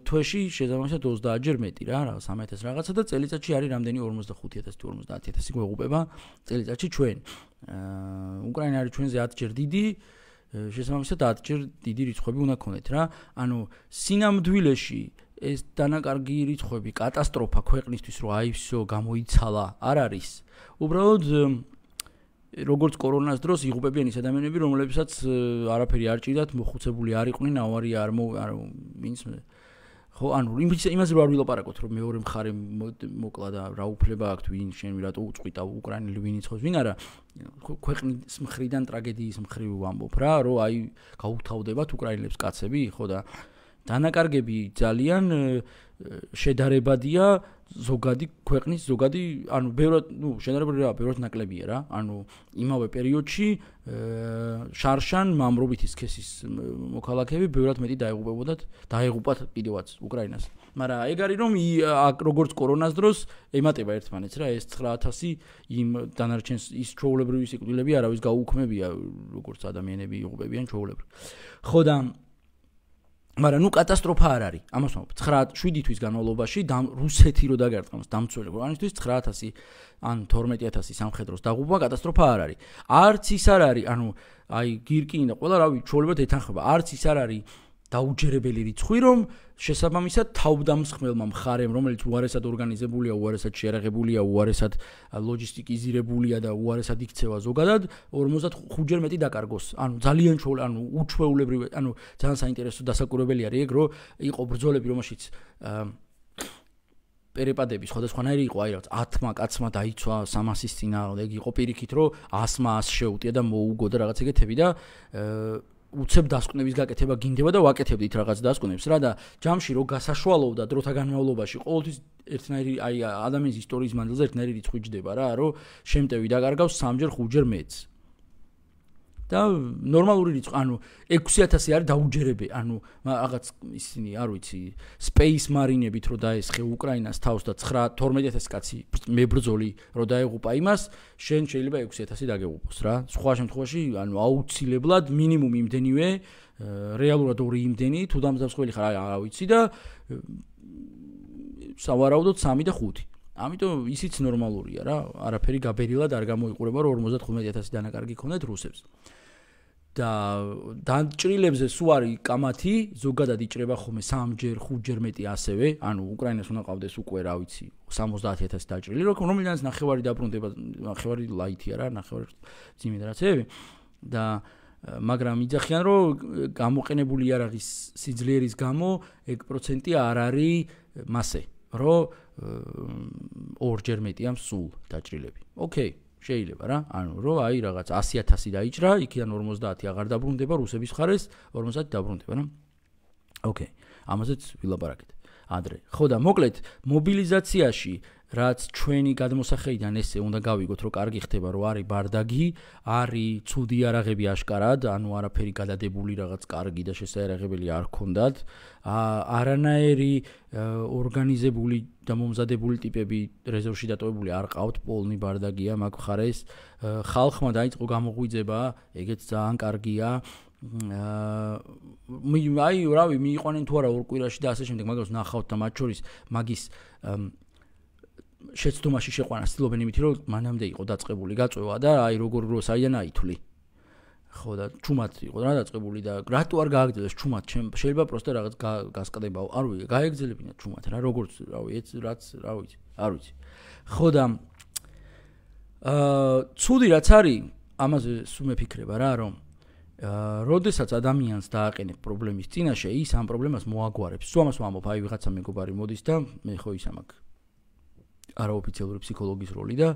თვეში შეზამავსად 30 ჯერ მეტი რა, 3000 რაღაცა და წელიწადში არის რამდენი 45000 თუ 50000 გვეუყובה წელიწადში ჩვენ. აა უკრაინა არის ჩვენზე 10 ჯერ დიდი, შეზამავსად 10 ჯერ დიდი რიცხვები უნდა ქონდეთ რა. ანუ სინამდვილეში ეს დანაკარგი რიცხვები, კატასტროფა ქვეყნისთვის რო აი ვсё გამოიცალა, არ არის. უბრალოდ როგორც კორონას დროს იღუპებიან ის ადამიანები, რომლებსაც არაფერი არ ჭირდათ, მოხუცებული არ იყვნენ, ავარია არ მო არ მინს ხო, ანუ იმის იმაზე რა ვილაპარაკოთ, რომ მეორე მხარე მოკლა და რა უფლება აქვს ვინ შენ ვირატო უწყვიტა უკრაინელ ვინიცხოს, ვინ არა ქვეყნის მხრიდან ტრაგედიის მხრივ ვამბობ რა, რომ აი გაუთავდებათ უკრაინელებს კაცები, ხო და დანაკარგები ძალიან შედარებადია ზოგადი ქვეყნის ზოგადი ანუ ბევრად ნუ შეიძლება რა ბევრად ნაკლებია რა ანუ იმავე პერიოდში შარშან მამრობითი სქესის მოქალაქეები ბევრად მეტი დაიღუპებოდათ დაიღუპათ კიდევაც უკრაინას მაგრამ ეგ არის რომ როგორც კორონას დროს ემატება ერთმანეთს რა ეს 9000 იმ დანარჩენს ის ჩოულებრივი სიკვდილები არავის გაუქმებია როგორც ადამიანები იღუპებიან ჩოულებრივ ხო და მაგრამ ნუ კატასტროფა არ არის ამას ვამბობ 9 7 თვის განმავლობაში რუსეთი რო დაგარწმოს დამცველებ ანისთვის 9000 ან 12000 სამხედროს დაღუბვა კატასტროფა არ არის არც ის არ არის ანუ აი გირკინი და ყველა რავი ჩვეულებრივად ეთანხება არც ის არ არის დაუჯერებელი რიცხვი, რომ შესაბამისად თავდამსხმელმა მხარემ, რომელიც უარესად ორგანიზებულია, უარესად შეერაღებულია, უარესად ლოჯისტიკიზირებულია და უარესად იქცევა ზოგადად 45-ჯერ მეტი დაკარგოს. ანუ ძალიან ჩვეულ, ანუ უჩვეულებრივი, ანუ ძალიან საინტერესო დასაკურებელი არის ეგ, რომ იყო ბრძოლები, რომელშიც перепадები სხვადასხვანაირი იყო აი რაღაც 10 მაკაცმა დაიცვა 300-ის წინააღმდეგ იყო პირიქით რომ 100-მა 100 შეუტია და მოუგო და რაღაც ეგეთები და უცებ დასკვნების გაკეთება გინდება და ვაკეთებდით რაღაც დასკვნებს რა და ჯამში რო გასაშვალოვდა დროთა განმავლობაში ყოველთვის ერთნაირი აი ადამიანის ისტორიის მანძილზე ერთნაირი რიცხვი ჯდება რა რომ შემტევი დაკარგავს სამჯერ ხუთჯერ მეც და ნორმალური რიცხვი, ანუ 6000 არის დაუჯერები, ანუ რაღაც ისინი, არ ვიცი, Space Marine-ებით რო დაესხე უკრაინას თავს და 9 12000 კაცი მებრძოლი რო დაეღუპა იმას, შენ შეიძლება 6000 დაგეღუპოს რა. სხვა შემთხვევაში, ანუ აუცილებლად მინიმუმ იმდენივე რეალურად ორი იმდენი თუ დამზადებული ხარ, რა ვიცი და სავარაუდოდ 3 და 5 ამიტომ ისიც ნორმალურია რა, არაფერი გაბერილად არ გამოიყურება რომ 55000 დანაკარგი ქონდეთ რუსებს. და დაჭრილებზე სულ არის კამათი, ზოგადად იჭრება ხოლმე 3ჯერ, 5ჯერ მეტი ასევე, ანუ უკრაინას უნდა ყავდეს უკვე, რა ვიცი, 70000 დაჭრილი, როგორ რომელიდანაც ნახევარი დაბრუნდება, ნახევარი ლაითი არა, ნახევარი ძიმე და რაცები და მაგრამ იძახიან რომ გამოყენებული იარაღის სიძლიერის გამო ეგ პროცენტი არ არის მასე, რომ 2ჯერ მეტი ამ სულ დაჭრილები. ოკეი. შეიძლება რა ანუ რომ აი რაღაც 100000 დაიჭრა იქიდან 50 აღარ დაბრუნდება რუსების მხარეს 50 დაბრუნდება რა ოკეი ამაზეც ვილაპარაკეთ ადრე. ხო და მოკლედ მობილიზაციაში რაც ჩვენი გადმოსახედიდან ესე უნდა გავიგოთ, რომ კარგი ხდება, რომ არის ბარდაგი, არის ცუდი არაღები აშკარად, ანუ არაფერი გადადებული რაღაც კარგი და შესაძლებელი არ ქონდათ. არანაირი ორგანიზებული და მომზადებული ტიპები რეზერვში დატოვებული არ ყავთ, პოლნი ბარდაგია მაგ ხარეს. ხალხმა დაიწყო გამოღვიძება, ეგეც ძალიან კარგია. აა აი რავი მიიყვანენ თუ არა ორ კვირაში და ასე შემდეგ მაგრამ ნახავთ და მათ შორის მაგის შეცდომაში შეყვანა ცდილობენ იმით რომ მანამდე იყო დაწቀბული გაწევა და აი როგორ როს აიდან აითვლი ხო და ჩუმად იყო რა დაწቀბული და რატო არ გააგძლეს ჩუმად შეიძლება პროსტა რაღაც გასკდებაო არ ვიცი გაეგზელებინა ჩუმად რა როგორ რავი ეც რაც რა ვიცი არ ვიცი ხო და აა ცუდი რაც არის ამაზე სულ მეფიქრება რა რომ როდესაც ადამიანს დააყენებ პრობლემის წინაშე, ის ამ პრობლემას მოაგვარებს. თუ ამას ვამბობ, აი ვიღაცა მეგობარი მოდის და მე ხო ის ამაკ არაოფიციალური ფსიქოლოგის როლი და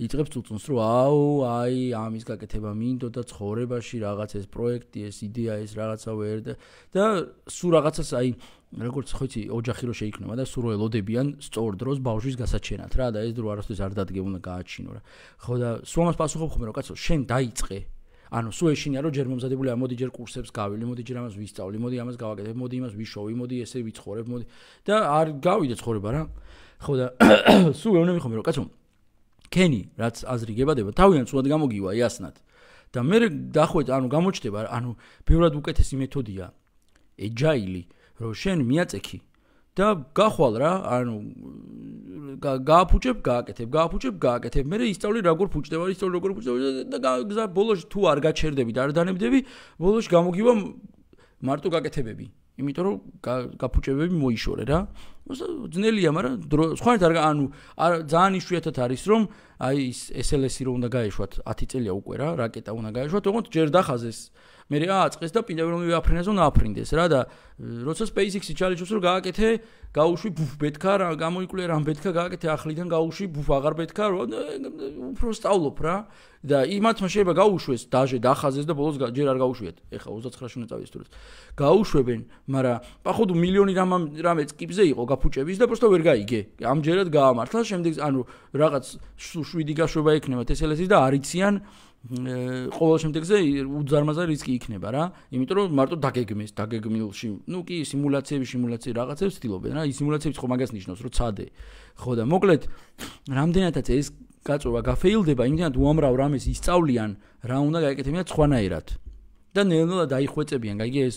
იწებს წუწუნს, რომ აუ, აი, ამის გაკეთება მინდო და ცხოვრებაში რაღაც ეს პროექტი, ეს იდეა, ეს რაღაცა ვერ და და სუ რაღაცას აი როგორც ხო იცი, ოჯახი რო შეიქმნება და სუ რო ელოდებიან სწორ დროს ბავშვის გასაჩენად რა და ეს დრო არასდროს არ დადგებ უნდა გააჩინო რა. ხო და სუ ამას პასუხობ ხოლმე რა კაცო, შენ დაიწყე ანუ სულ ეშინია რომ ჯერ მომზადებული მოდი ჯერ კურსებს გავივლი მოდი ჯერ ამას ვისწავლი მოდი ამას გავაკეთე მოდი იმას ვიშოვი მოდი ესე ვიცხოვრებ მოდი და არ გავიდე ცხოვრება რა ხო და სულ ეუნები ხომ რა კაცო კენი რაც აზრი გებადება თავიანც უად გამოგივა იასნად და მე დახვეთ ანუ გამოჩდება ანუ ბევრად უკეთესი მეთოდია ეჯაილი რომ შენ მიაწექი და გახვალ რა, ანუ გააფუჭებ, გააკეთებ, გააფუჭებ, გააკეთებ. მე ისწავლე როგორ ფუჭდება, ისწავლე როგორ ფუჭდება და გაგზა ბოლოს თუ არ გაჩერდები და არ დანებდები, ბოლოს გამოგივა მარტო გაკეთებები. იმიტომ რომ გაფუჭებები მოიშორე რა. ძნელია, მაგრამ სხვანაირად არ ანუ ძალიან ისუიათად არის რომ აი ეს SLS-ი რომ უნდა გაეშვათ 10 წელია უკვე რა, რაკეტა უნდა გაეშვათ, თუმცა ჯერ დახაზეს. მე რა აწყეს და პინდა რომ ვიაფრენას უნდა აფრინდეს რა და როცა SpaceX-ი ჩალენჯს რომ გააკეთე, გაუში ბუფ ბეთქა რა, გამოიკვლია რა ბეთქა გააკეთე ახლიდან გაუში ბუფ აღარ ბეთქა, უბრალოდ სწავლობ რა და იმათ მას შეიძლება გაუშვეს, დაჟე დახაზეს და ბოლოს ჯერ არ გაუშვიათ. ეხა 29 შენ წავიდეს თურქეთს. გაუშვებენ, მარა походу მილიონი რამე სკიპზე იყო გაფუჭების და უბრალოდ ვერ გაიგე. ამჯერად გაამართლა შემდეგ ანუ რაღაც 7 გაშובה ექნება TSLS-ის და არიციან ყოველ შემთხვევაში უძარმაზა რისკი იქნება რა, იმიტომ რომ მარტო დაგეგმეს, დაგეგმილში, ნუ კი სიმულაციები, სიმულაციები რაღაცებს ვთილობენ რა, სიმულაციებიც ხო მაგას ნიშნავს, რომ ცადე. ხო და მოკლედ, რამდენადაც ეს გაწובה გაფეილდება, იმდენად უამრავ რამეს ისწავლიან, რა უნდა გაიკეთებინა ცხვანაირად. და ნელ-ნელა დაიხვეწებიან, გაიგე ეს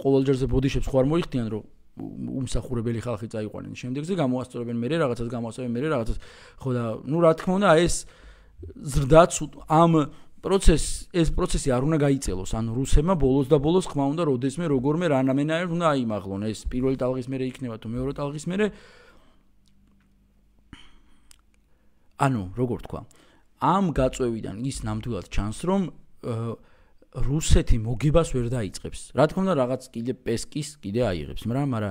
ყოველ ჯერზე ბოდიშებს ხوار მოიხდიან, რომ უმსახურებელი ხალხი წაიყვანენ. შემდეგზე გამოასწორებენ მე რაღაცას გამოასწორებენ მე რაღაცას. ხო და ნუ რა თქმა უნდა ეს ზრდაც ამ პროცესს ეს პროცესი არ უნდა გაიწელოს. ან რუსებმა ბოლოს და ბოლოს ხმა უნდა როდესმე როგორმე რანამენაერ უნდა აიმაღლონ. ეს პირველი ტალღის მერე იქნება თუ მეორე ტალღის მერე ანუ როგორ თქვა ამ გაწევიდან ის ნამდვილად ჩანს რომ რუსეთი მოგებას ვერ დაიწყებს. რა თქმა უნდა, რაღაც კიდე პესკის კიდე აიღებს, მაგრამ არა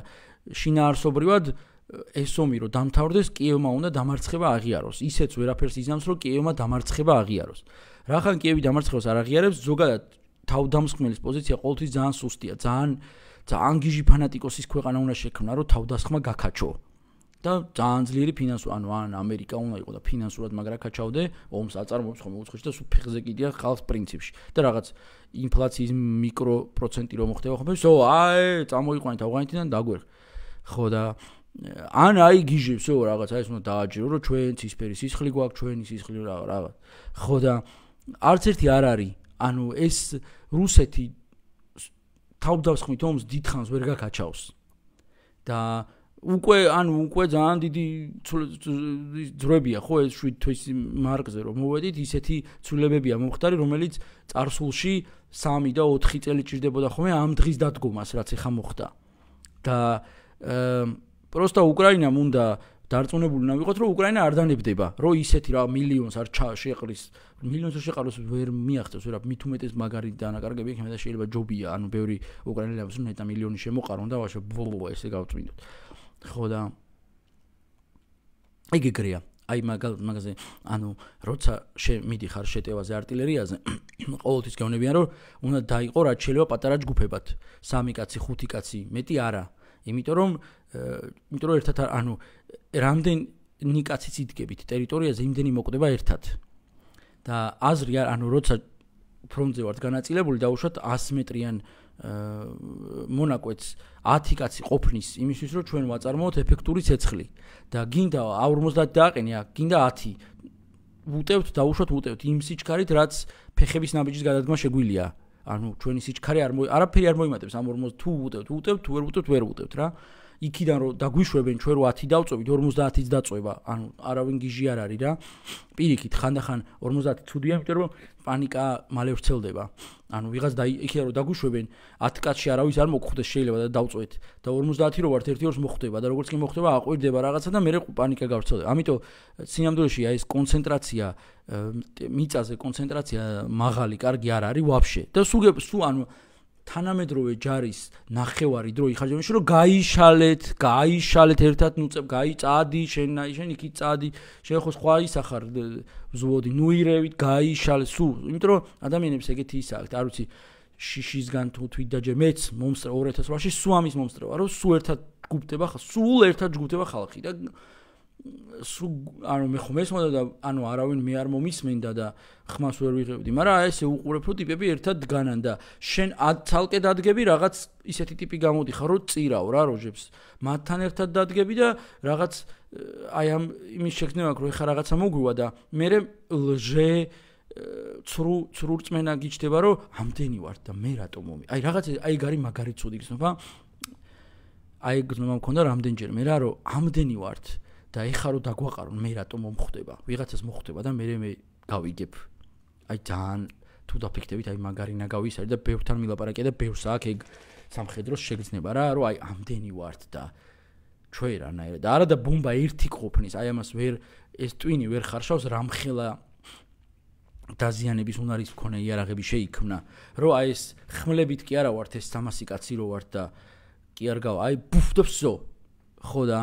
შინაარსობრივად ეს ომი რომ დამთავრდეს, კიევმა უნდა დამარცხება აღიაროს. ისეც ვერაფერს იზამს, რომ კიევმა დამარცხება აღიაროს. რახან კიევი დამარცხებას არ აღიარებს, ზოგადად თავდამსხმელის პოზიცია ყოველთვის ძალიან სუსტია, ძალიან ძალიან გიჟი ფანატიკოსის ქვეყანა უნდა შექმნა, რომ თავდასხმა გაქაჩო. და ძალიან ძლიერი ფინანსო ანუ ან ამერიკა უნდა იყოს და ფინანსურად მაგრამ ქაჩავდე ომს აწარმოებს ხომ უცხოში და ფეხზე კიდია ხალხს პრინციპში და რაღაც ინფლაციის მიკრო პროცენტი რომ ხდება ხომ ეს აი წამოიყვანეთ ავღანეთიდან დაგვერხ ხო და ან აი გიჟებს ო რაღაც აი ეს უნდა დააჯირო რომ ჩვენც ისფერი სისხლი გვაქვს ჩვენი სისხლი რაღაც ხო და არც ერთი არ არის ანუ ეს რუსეთი თავდასხმით ომს დიდხანს ვერ გაქაჩავს და უკვე ან უკვე ძალიან დიდი ძრებია ხო ეს 7 თვის მარკზე რომ მოვედით ისეთი ცვლილებებია მომხდარი რომელიც წარსულში 3 და 4 წელი ჭირდებოდა ხოლმე ამ დღის დადგომას რაც ეხა მოხდა და просто უკრაინა მუნდა დარწმუნებული ნავიღოთ რომ უკრაინა არ დანებდება რომ ისეთი რა მილიონს არ შეყრის მილიონს არ შეყაროს ვერ მიახწევს ვერა მით უმეტეს მაგარი დანაკარგები იქნება და შეიძლება ჯობია ანუ ბევრი უკრაინელი ამბობს რომ ნეტა მილიონი შემოყარონ და ვაშო ბლო ესე გავწმინდოთ ხო და იგი გრია აი მაგალ მაგაზე ანუ როცა მიდიხარ შეტევაზე артиლერიაზე ყოველთვის გეუბნებიან რომ უნდა დაიყო რაც შეიძლება პატარა ჯგუფებად სამი კაცი ხუთი კაცი მეტი არა იმიტომ რომ იმიტომ რომ ერთად ანუ რამდენი კაციც იდგებით ტერიტორიაზე იმდენი მოკვდება ერთად და აზრი არ ანუ როცა ფრონტზე ვართ განაწილებული დაუშვათ 100 მეტრიან მონაკვეთს 10 კაცი ყოფნის იმისთვის რომ ჩვენ ვაწარმოოთ ეფექტური ცეცხლი და გინდა 50 დააყენი აქ გინდა 10 ვუტევთ და უშოთ ვუტევთ იმ სიჩქარით რაც ფეხების ნაბიჯის გადადგმა შეგვილია ანუ ჩვენი სიჩქარე არ არაფერი არ მოიმატებს ამ 40 თუ ვუტევთ ვუტევთ თუ ვერ ვუტევთ ვერ ვუტევთ რა იქიდან რომ დაგვიშვებენ ჩვენ რომ 10 დავწვევით 50-ით დაწובה ანუ არავინ გიჟი არ არის რა პირიქით ხანდახან 50 ცუდია იმიტომ რომ პანიკა მალე ვრცელდება ანუ ვიღაც იქიდან რომ დაგვიშვებენ 10 კაცში არავის არ მოგხვდეს შეიძლება და დავწვეთ და 50 რომ ვართ 1-2 მოხვდება და როგორც კი მოხვდება აყვირდება რაღაცა და მეરે პანიკა გავრცელდება ამიტომ სინამდვილეში აი ეს კონცენტრაცია მიწაზე კონცენტრაცია მაღალი კარგი არ არის ვაფშე და სულ სულ ანუ თანამედროვე ჯარის ნახევარი დრო იხარჯებოდა რომ გაიშალეთ, გაიშალეთ ერთად ნუწებ, გაიწადი, შენ შენ იქი წადი, შენ ხო სხვა ისახარ ზუოდი, ნუირევით გაიშალე, სულ, იმიტომ რომ ადამიანებს ეგეთი ისახთ, არ ვიცი შიშისგან თუ თვითდაჯერ მეც მომსწრე 2000-ში სუამის მომსწრე ვარო, სულ ერთად გუბდება ხალხი, სულ ერთად გუბდება ხალხი და სუ ანუ მე ხომ ესმოდა და ანუ არავინ მე არ მომისმენდა და ხმას ვერ ვიღებდი, მაგრამ აი ესე უყურებ რომ ტიპები ერთად დგანან და შენ ათალკე დადგები რაღაც ისეთი ტიპი გამოდიხარ რომ წირავ რა როჟებს. მათთან ერთად დადგები და რაღაც აი ამ იმის შექმნა რომ ეხა რაღაცა მოგვივა და მე ლჟე ცრუ ცრურწმენა გიჩდება რომ ამდენი ვარ და მე რატომ მომი. აი რაღაც აი გარი მაგარი ცუდი გზნობა. აი გზნობა მქონდა რამდენჯერ მე რა რომ ამდენი ვარ. და ეხა რო დაგვაყარონ მე რატო მომხდება ვიღაცას მომხდება და მე მე გავიგებ აი ძალიან თუ დაფიქრდებით აი მაგარინა გავის არის და ბევრთან მილაპარაკია და ბევრს აქვს ეგ სამხედრო შეგრძნება რა რომ აი ამდენი ვართ და ჩვენ რანაირად არა და ბომბა ერთი ყופნის აი ამას ვერ ეს ტვინი ვერ ხარშავს რამხელა დაზიანების უნარის მქონე იარაღები შეიქმნა რომ აი ეს ხმლებით კი არა ვართ ეს 300 კაცი რო ვართ და კი არ გავა აი ბუფდებსო ხო და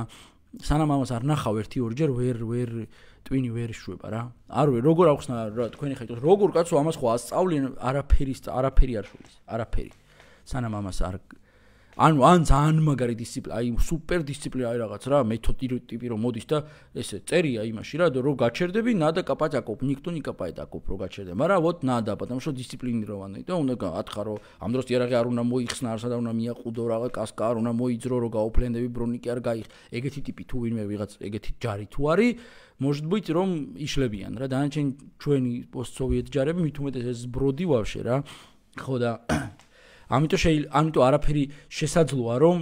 სანამ ამას არ ნახავ ერთი ორჯერ ვერ ვერ ტვინი ვერ შვება რა. არ ვერ როგორ აქვს რა თქვენი ხეთ როგორ კაცო ამას ხო ასწავლიან არაფერი არაფერი არ შვის არაფერი. სანამ ამას არ ანუ ან ძალიან მაგარი დისციპლინა, აი სუპერ დისციპლინა აი რაღაც რა, მეთოდი ტიპი რომ მოდის და ესე წერია იმაში რა, რომ გაჩერდები nada kapajakop, nikto nikapajakop რო გაჩერდე. მაგრამ вот nada, потому что дисциплинированный, то უნდა გაათხა რომ ამ დროს იარაღი არ უნდა მოიხსნა, არსა და უნდა მიაყუდო რაღა კასკა, არ უნდა მოიძრო რომ გაოფლენდები ბრონიკი არ გაიხ. ეგეთი ტიპი თუ ვინმე ვიღაც ეგეთი ჯარი თუ არის может быть, რომ იშლებიან რა, დანარჩენ ჩვენი პოსტსოვიეტ ჯარები მით უმეტეს ეს ბროდი ვაფშე რა. ხო და ამიტომ ამიტომ არაფერი შესაძლოა რომ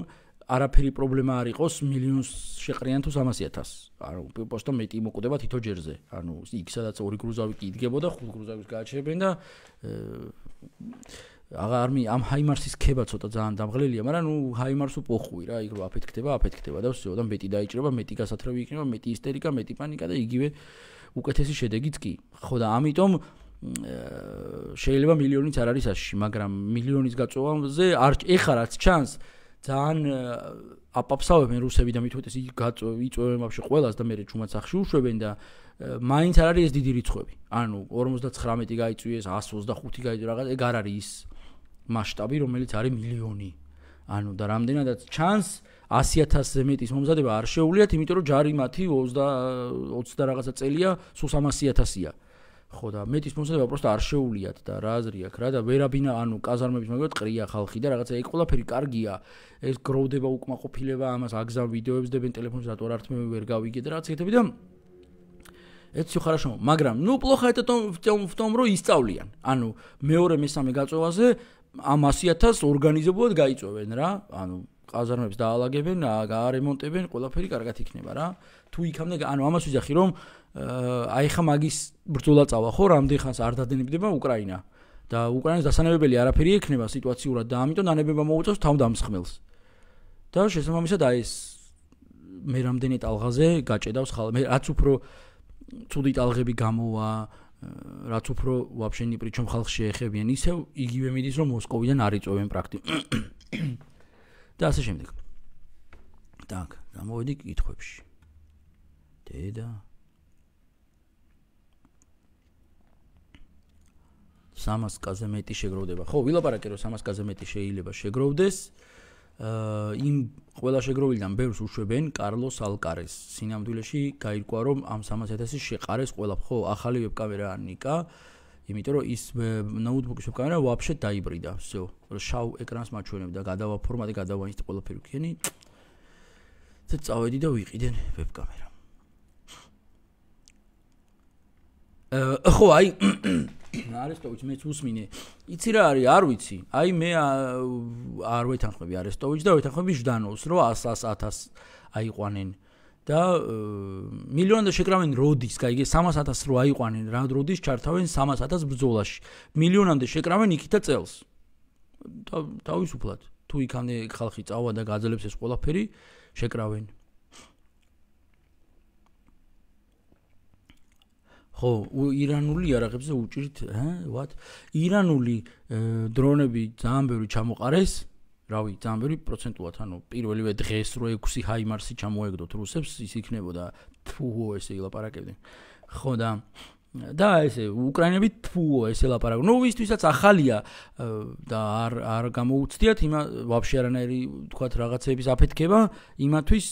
არაფერი პრობლემა არ იყოს მილიონს შეყრიან თუ 300000-ს. ანუ პოსტო მეტი მოკვდება თითო ჯერზე. ანუ იქ სადაც ორი გრუზავი კიდგებოდა, ხუთ გრუზავის გააჩერებენ და აა არმი ამ ჰაიმარსის ხება ცოტა ძალიან დამღლელია, მაგრამ ნუ ჰაიმარსო პოხუი რა, იქ რო აფეთქდება, აფეთქდება და ვсё, და მეტი დაიჭრება, მეტი გასათრევი იქნება, მეტი ისტერიკა, მეტი პანიკა და იგივე უკეთესი შედეგიც კი. ხო და ამიტომ შეიძლება მილიონიც არ არის ასში, მაგრამ მილიონის გაწევამდე არ ეხა რაც ჩანს, ძალიან აპაპსავენ რუსები და მithuetes იწევენ вообще ყველას და მე რე ჩუმაც ახში უშვებენ და მაინც არ არის ეს დიდი რიცხვები. ანუ 59 გაიწვიეს, 125 გაიწვიეს რაღაც, ეგ არ არის ის მასშტაბი, რომელიც არის მილიონი. ანუ და რამდენადაც ჩანს 100000-ზე მეტის მომზადება არ შეუძლიათ, იმიტომ რომ ჯარი მათი 20 და 20 და რაღაცა წელია, სულ 300000-ია. ხო და მეტის მომსახურება უბრალოდ არ შეუულიათ და რა აზრი აქვს რა და ვერაბინა ანუ казарმების მაგალითად ყრია ხალხი და რაღაცა ეგ ყველაფერი კარგია ეს გროვდება უკმაყოფილება ამას აგზავ ვიდეოებს დებენ ტელეფონში რატო არ თმევი ვერ გავიგე და რაღაც ეგეთები და это всё хорошо, მაგრამ ну плохо это том в том в том, რომ ისწავლიან. ანუ მეორე მესამე გაწევაზე ამ 100000 ორგანიზებულად გაიწევენ რა. ანუ казарმებს დაალაგებენ, გაარემონტებენ, ყველაფერი კარგად იქნება რა. თუ იქამდე ანუ ამას ვიზახი რომ აი ხა მაგის ბრძოლა წავა ხო რამდენ ხანს არ დადენებდება უკრაინა და უკრაინის დასანებებელი არაფერი ექნება სიტუაციურად და ამიტომ დანებება მოუწევს თავდამსხმელს და შესაბამისად აი ეს მე რამდენი ტალღაზე გაჭედავს ხალ მე რაც უფრო ცუდი ტალღები გამოვა რაც უფრო ვაფშე ნიპრიჩომ ხალხ შეეხებიან ისევ იგივე მიდის რომ მოსკოვიდან არიწოვენ პრაქტიკა და ასე შემდეგ так გამოვედი კითხვებში დედა 300 კაზე მეტი შეგროვდება. ხო, ვილაპარაკე რომ 300 კაზე მეტი შეიძლება შეგროვდეს. აა იმ ყველა შეგროვილიდან ბევრს უშვებენ კარლოს ალკარეს. სინამდვილეში გაირკვა რომ ამ 300000-ის შეყარეს ყველა, ხო, ახალი ვებკამერაა ნიკა. იმიტომ რომ ის ნოუთბუქის ვებკამერა ვაფშე დაიბრიდა. всё, შავ ეკრანს მაჩვენებდა, გადავა ფორმატი, გადავა ის ყველაფერი ვქენი. ცოტა წავედი და ვიყიდენ ვებკამერა. აა ხო, აი არესტოვიჩ მეც უსმინე. იცი რა არის, არ ვიცი. აი მე არ ვეთანხმები არესტოვიჩ და ვეთანხმები ჟდანოს, რომ 100 1000 აიყვანენ. და მილიონამდე შეკრავენ როდის, გაიგე 300000 რო აიყვანენ, რა როდის ჩართავენ 300000 ბრძოლაში. მილიონამდე შეკრავენ იქითა წელს. თავისუფლად. თუ იქამდე ხალხი წავა და გაძლევს ეს ყველაფერი, შეკრავენ. ხო, ირანული იარაღებზე უჭირთ, ჰა, ვათ. ირანული დრონები ძალიან ბევრი ჩამოყარეს. რავი, ძალიან ბევრი პროცენტულად, ანუ პირველივე დღეს რო 6 ჰაიმარსი ჩამოეგდოთ რუსებს, ის იქნებოდა თუ ესე ილაპარაკებდნენ. ხო და აა და ესე უკრაინები თუო ესე ლაპარაკობენ. ნუ ვისთვისაც ახალია და არ არ გამოუცდიათ იმ ვაფშე არანაირი თქვათ რაღაცების აფეთქება, იმათვის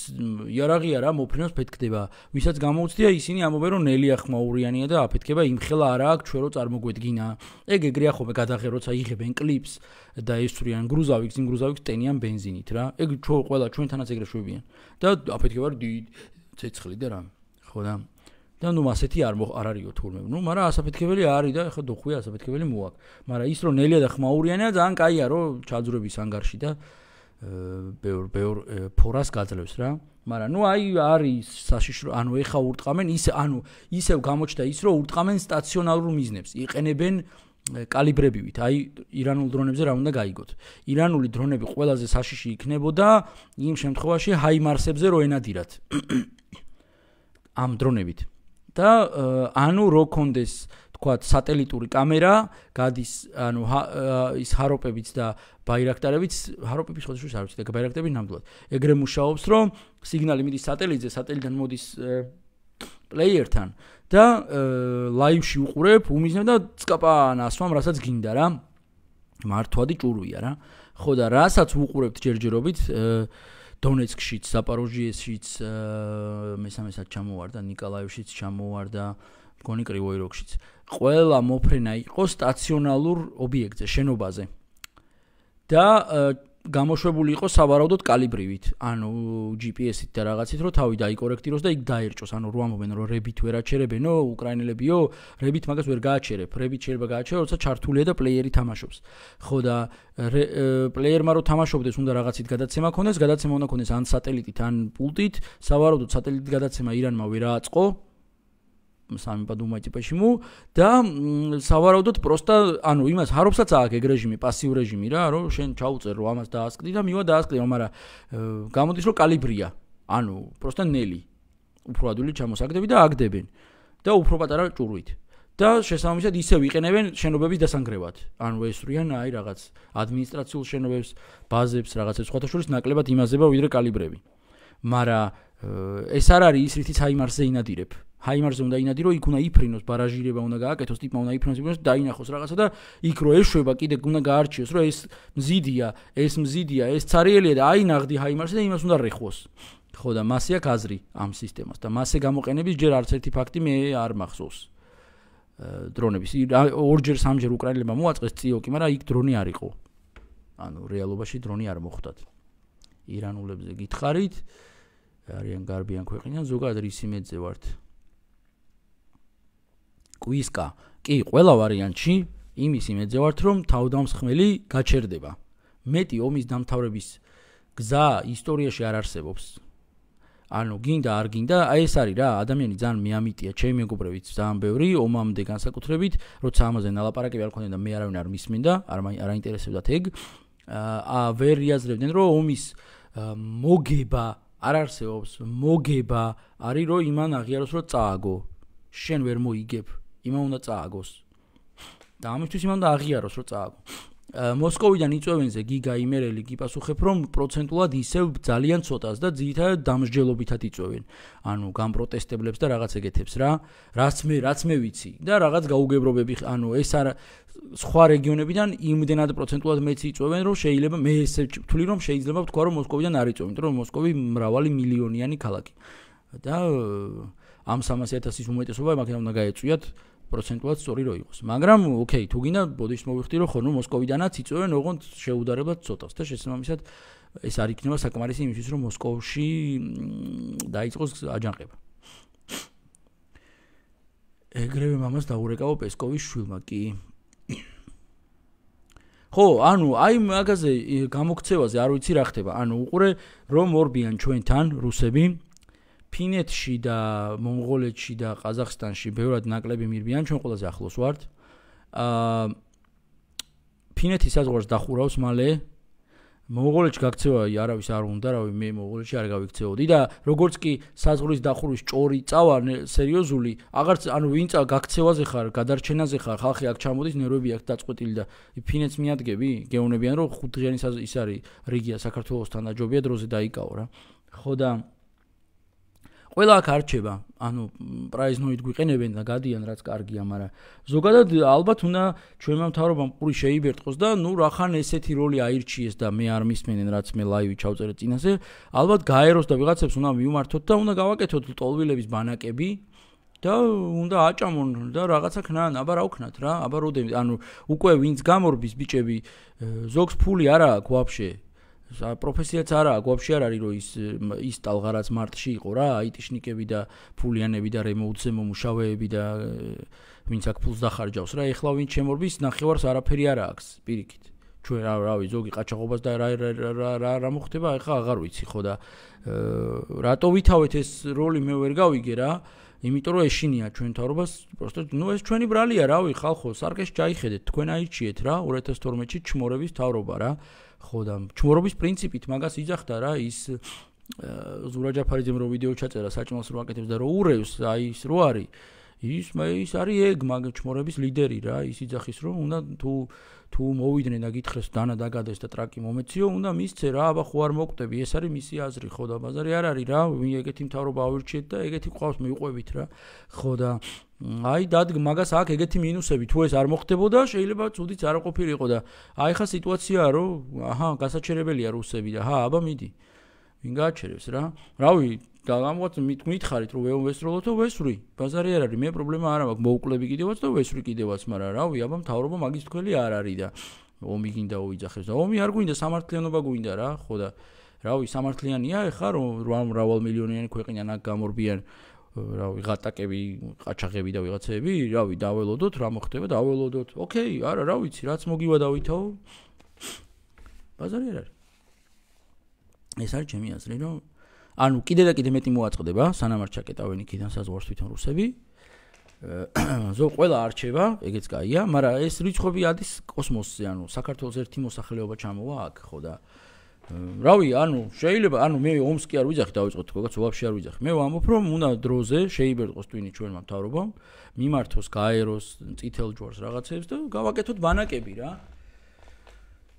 იარაღი არა მოფრენოს ფეთქდება. ვისაც გამოუცდია, ისინი ამბობენ რომ ნელია ხმაურიანია და აფეთქება იმხელა არა აქვს ჩვენ რო წარმოგვედგინა. ეგ ეგრე ახობე გადაღე როცა იღებენ კლიპს და ისვრიან გრუზავიქს, იმ გრუზავიქს ტენიან бенზინით რა. ეგ ჩვენ ყველა ჩვენთანაც ეგრე შვებიან. და აფეთქება რომ ცეცხლი და რა. ხო და და ნუ ასეთი არ მო არ არისო თურმე. ნუ მაგრამ ასაფეთქებელი არის და ეხა დოხვი ასაფეთქებელი მოაქვს. მაგრამ ის რომ ნელია და ხმაურიანია ძალიან კაია რომ ჩაძრების ანგარში და ბევრ ბევრ ფორას გაძლევს რა. მაგრამ ნუ აი არის საშიშრო ანუ ეხა ურტყამენ ის ანუ ისევ გამოჩნდა ის რომ ურტყამენ სტაციონალურ მიზნებს. იყენებენ კალიბრებივით, აი ირანულ დრონებზე რა უნდა გაიგოთ. ირანული დრონები ყველაზე საშიში იქნებოდა იმ შემთხვევაში ჰაიმარსებზე რო ენადირათ. ამ დრონებით. და ანუ რო კონდეს თქვა სატელიტური კამერა გადის ანუ ის ჰაროპებიც და ბაირაქტარებიც ჰაროპები შეხოდეს არ ვიცი და ბაირაქტები ნამდვილად ეგრე მუშაობს რომ სიგნალი მიდის სატელიტზე სატელიდან მოდის პლეიერთან და ლაივში უყურებ უმიზნებ და წკაპან ასვამ რასაც გინდა რა მართვადი ჭურვია რა ხო და რასაც უყურებთ ჯერჯერობით აა დონეცკშიც, საპაროჟიესიც, მესამე სად ჩამოვარდა, ნიკოლაევშიც ჩამოვარდა, მგონი კრივოიროგშიც. ყველა მოფრენა იყო სტაციონალურ ობიექტზე, შენობაზე. და გამოშვებული იყო საბარავდოდ კალიბრივით, ანუ GPS-ით და რაღაცით რომ თავი დაიკორექტიროს და იქ დაერჭოს, ანუ რო ამობენ რომ რებით ვერ აჩერებენო უკრაინელებიო, რებით მაგას ვერ გააჩერებ, რებით შეიძლება გააჩერო, როცა ჩართულია და პლეიერი თამაშობს. ხო და პლეიერმა რო თამაშობდეს, უნდა რაღაცით გადაცემა ქონდეს, გადაცემა უნდა ქონდეს ან სატელიტით, ან პულტით, საბარავდოდ სატელიტით გადაცემა ირანმა ვერ ააწყო, სამიბად უმაჭიპაში მუ და სავარაუდოდ პროსტა ანუ იმას ჰარობსაც აქვს ეგ რეჟიმი პასიუ რეჟიმი რა რომ შენ ჩაუწერ რომ ამას დაასკდი და მივა დაასკდი რა მაგრამ გამოდის რომ კალიბრია ანუ პროსტა ნელი უფრო ადვილი ჩამოსაგდები და აგდებენ და უფრო პატარა ჭურვით და შესაბამისად ისევ იყენებენ შენობების დასანგრევად ანუ ესრიან აი რაღაც ადმინისტრაციულ შენობებს ბაზებს რაღაცებს სხვათაშორის ნაკლებად იმაზება ვიდრე კალიბრები მაგრამ ეს არ არის ის რითიც აი მარზე ინადირებ ჰაიმარზე უნდა ინადირო, იქ უნდა იფრინოს, ბარაჟირება უნდა გააკეთოს, ტიპმა უნდა იფრინოს, იფრინოს, დაინახოს რაღაცა და იქ რო ეშვება, კიდე უნდა გაარჩიოს, რომ ეს მზიდია, ეს მზიდია, ეს цаრიელია და აი ნაღდი ჰაიმარზე და იმას უნდა რეხოს. ხო და მასე აქვს აზრი ამ სისტემას და მასე გამოყენების ჯერ არც ერთი ფაქტი მე არ მახსოვს. დრონების ორჯერ სამჯერ უკრაინელებმა მოაწყეს ციოკი, მაგრამ იქ დრონი არ იყო. ანუ რეალობაში დრონი არ მოხვდათ. ირანულებზე გითხარით, არიან გარბიან ქვეყნიდან, ზოგადად რისიმეძე ვართ. კვისკა. კი, ყველა ვარიანტში იმის იმედზევართ, რომ თავდამსხმელი გაჩერდება. მეტი ომის დამთავრების გზა ისტორიაში არ არსებობს. ანუ გინდა არ გინდა, აი ეს არის რა, ადამიანი ძალიან მეამიტია, ჩემი მეგობრებიც ძალიან ბევრი ომამდე განსაკუთრებით, როცა ამაზე ნალაპარაკები არ ქონდა და მე არავინ არ მისმინდა, არ არ აინტერესებდათ ეგ. აა ვერ იაზრებდნენ, რომ ომის მოგება არ არსებობს, მოგება არის რომ იმან აღიაროს რომ წააგო. შენ ვერ მოიგებ იმა უნდა წააგოს. და ამისთვის იმან და აღიაროს რომ წააგო. მოსკოვიდან იწვევენ ზე გიგა იმერელი გიპასუხებ რომ პროცენტულად ისევ ძალიან ცოტას და ძირითადად დამსჯელობითად იწვევენ. ანუ გამპროტესტებლებს და რაღაც ეგეთებს რა. რაც მე რაც მე ვიცი და რაღაც გაუგებრობები ანუ ეს არ სხვა რეგიონებიდან იმდენად პროცენტულად მეც იწვევენ რომ შეიძლება მე ესე ვთვლი რომ შეიძლება ვთქვა რომ მოსკოვიდან არ იწვევენ, მაგრამ მოსკოვი მრავალი მილიონიანი ქალაქი. და ამ 300.000-ის უმეტესობა მაგენ უნდა გაეწვიოთ პროცენტულად სწორი რო იყოს. მაგრამ ოკეი, თუ გინდა ბოდიშს მოვიხდი რომ ხონო მოსკოვიდანაც იწოვენ ოღონდ შეუდარებლად ცოტას და შესაბამისად ეს არ იქნება საკმარისი იმისთვის რომ მოსკოვში დაიწყოს აჯანყება. ეგრევე მამას დაურეკავო პესკოვის შვილმა კი. ხო, ანუ აი მაგაზე გამოქცევაზე არ ვიცი რა ხდება. ანუ უყურე რომ ორბიან ჩვენთან რუსები, ფინეთში და მონღოლეთში და ყაზახსტანში ბევრად ნაკლები მირბიან ჩვენ ყველაზე ახლოს ვართ. აა ფინეთის საზღვარს დახურავს მალე მონღოლეთში გაქცევაი არავის არ უნდა, რავი მე მონღოლეთში არ გავიქცეოდი და როგორც კი საზღვრის დახურვის ჭორი წავარ სერიოზული, აღარც ანუ ვინ წა გაქცევაზე ხარ, გადარჩენაზე ხარ, ხალხი აქ ჩამოდის, ნერვები აქ დაწყვეტილი და ფინეთს მიადგები? გეუბნებიან რომ ხუთ დღიანი ის არის რიგია საქართველოსთან დაჯობია დროზე დაიკავო რა. ხო და ყველა აქ არჩება, ანუ პრაიზ ნოიდ გვიყენებენ და გადიან რაც კარგია, მაგრამ ზოგადად ალბათ უნდა ჩვენმა მთავრობამ პური შეიბერტყოს და ნუ რახან ესეთი როლი აირჩიეს და მე არ მისმენენ რაც მე ლაივი ჩავწერე წინასე, ალბათ გაეროს და ვიღაცებს უნდა მიმართოთ და უნდა გავაკეთოთ ტოლვილების ბანაკები და უნდა აჭამონ და რაღაცა ქნან, აბა რა უქნათ რა, აბა როდემ ანუ უკვე ვინც გამორბის ბიჭები ზოგს ფული არა აქვს ვაფშე პროფესიაც არა აქვს ვაფშე არ არის რომ ის ის ტალღა რაც მარტში იყო რა აიტიშნიკები და ფულიანები და რემოუტზე მომუშავეები და ვინც აქ ფულს დახარჯავს რა ეხლა ვინ ჩემორბის ნახევარს არაფერი არ აქვს პირიქით ჩვენ რა რავი ზოგი ყაჩაღობას და რა რა რა რა მოხდება ეხლა აღარ ვიცი ხო და რატო ვითავეთ ეს როლი მე ვერ გავიგე რა იმიტომ რომ ეშინია ჩვენ თავრობას просто ну ეს ჩვენი ბრალია რავი ხალხო სარკეს ჩაიხედეთ თქვენ აიჩიეთ რა 2012 ჩი ჩმორების თავრობა რა ხო და ჩუმორობის პრინციპით მაგას იძახდა რა ის ზურაჯაფარიძემ რო ვიდეო ჩაწერა საჭმელს რო აკეთებს და რო ურევს აი ის რო არის ის მე ის არის ეგ მაგ ჩუმორების ლიდერი რა ის იძახის რომ უნდა თუ თუ მოვიდნენ და გითხრეს დანა დაგადეს და ტრაკი მომეციო, უნდა მისცე რა, აბა ხო არ მოკვდები, ეს არის მისი აზრი, ხო და ბაზარი არ არის რა, ეგეთი მთავრობა ავირჩიეთ და ეგეთი ყავს მიყვებით რა. ხო და აი დადგ მაგას აქ ეგეთი მინუსები, თუ ეს არ მოხდებოდა, შეიძლება ცუდიც არ ყოფილიყო და აი ხა სიტუაციაა, რომ აჰა, გასაჩერებელია რუსები და ჰა, აბა მიდი. ვინ გააჩერებს რა? რავი, გამოვაც მითხარით რომ ვეუვესროლო თუ ვესვრი ბაზარი არ არის მე პრობლემა არა მაქვს მოუკლები კიდევაც და ვესვრი კიდევაც მაგრამ რავი აბა მთავრობა მაგის თქველი არ არის და ომი გინდა უიძახებს და ომი არ გინდა სამართლიანობა გინდა რა ხო და რავი სამართლიანია ეხა რომ მრავალ მილიონიანი ქვეყნიდან აქ გამორბიან რავი ღატაკები ყაჩაღები და ვიღაცები რავი დაველოდოთ რა მოხდება დაველოდოთ ოკეი არა რა ვიცი რაც მოგივა დავითაო ბაზარი არ არის ეს არის ჩემი აზრი რომ ანუ კიდე და კიდე მეტი მოაწყდება სანამ არ ჩაკეტავენ იქიდან საზღვარს თვითონ რუსები ზო ყველა არჩევა ეგეც კაია მაგრამ ეს რიცხვები ადის კოსმოსზე ანუ საქართველოს ერთი მოსახლეობა ჩამოვა აქ ხო და რავი ანუ შეიძლება ანუ მე ომსკი არ ვიძახი დავიწყოთ როგორც ვაფშე არ ვიძახი მე ვამბობ რომ უნდა დროზე შეიბერტყოს ტვინი ჩვენმა მთავრობამ მიმართოს გაეროს წითელ ჯვარს რაღაცებს და გავაკეთოთ ბანაკები რა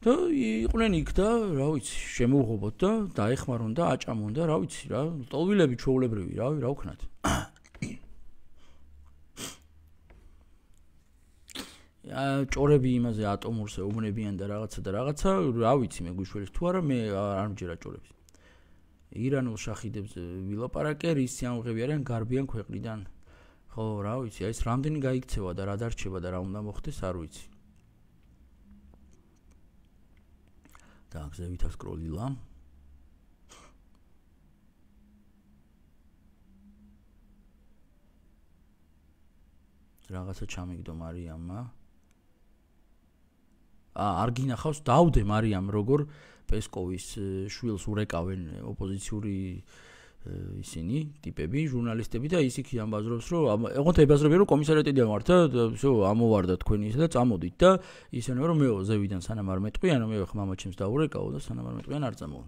და იყვნენ იქ და რა ვიცი შემოუღობოთ და დაეხმარონ და აჭამონ და რა ვიცი რა ტოვილები ჩოულებრივი რა რა ვქნათ ა ჭორები იმაზე ატომურზე უმნებიან და რაღაცა და რაღაცა რა ვიცი მე გუშველი თუ არა მე არ მჯერა ჭორებს ირანულ შახიდებს ვილაპარაკე რისი ამღები არიან გარბიან ქვეყნიდან ხო რა ვიცი ეს რამდენი გაიქცევა და რა დარჩება და რა უნდა მოხდეს არ ვიცი და აგზევით ასკროლილა რაღაცა ჩამიგდო მარიამმა ა არ გინახავს დაუდე მარიამ როგორ პესკოვის э, შვილს ურეკავენ ოპოზიციური ისინი ტიპები ჟურნალისტები და ის იქი ამბაზრობს რომ ეგონთ ებაზრობია რომ კომისარიატიდან ვართ და всё ამოვარდა თქვენი ისა და წამოდით და ისენია რომ მე ზევიდან სანამ არ მეტყვი ანუ მე ხმამა ჩემს დაურეკავ და სანამ არ მეტყვიან არ წამო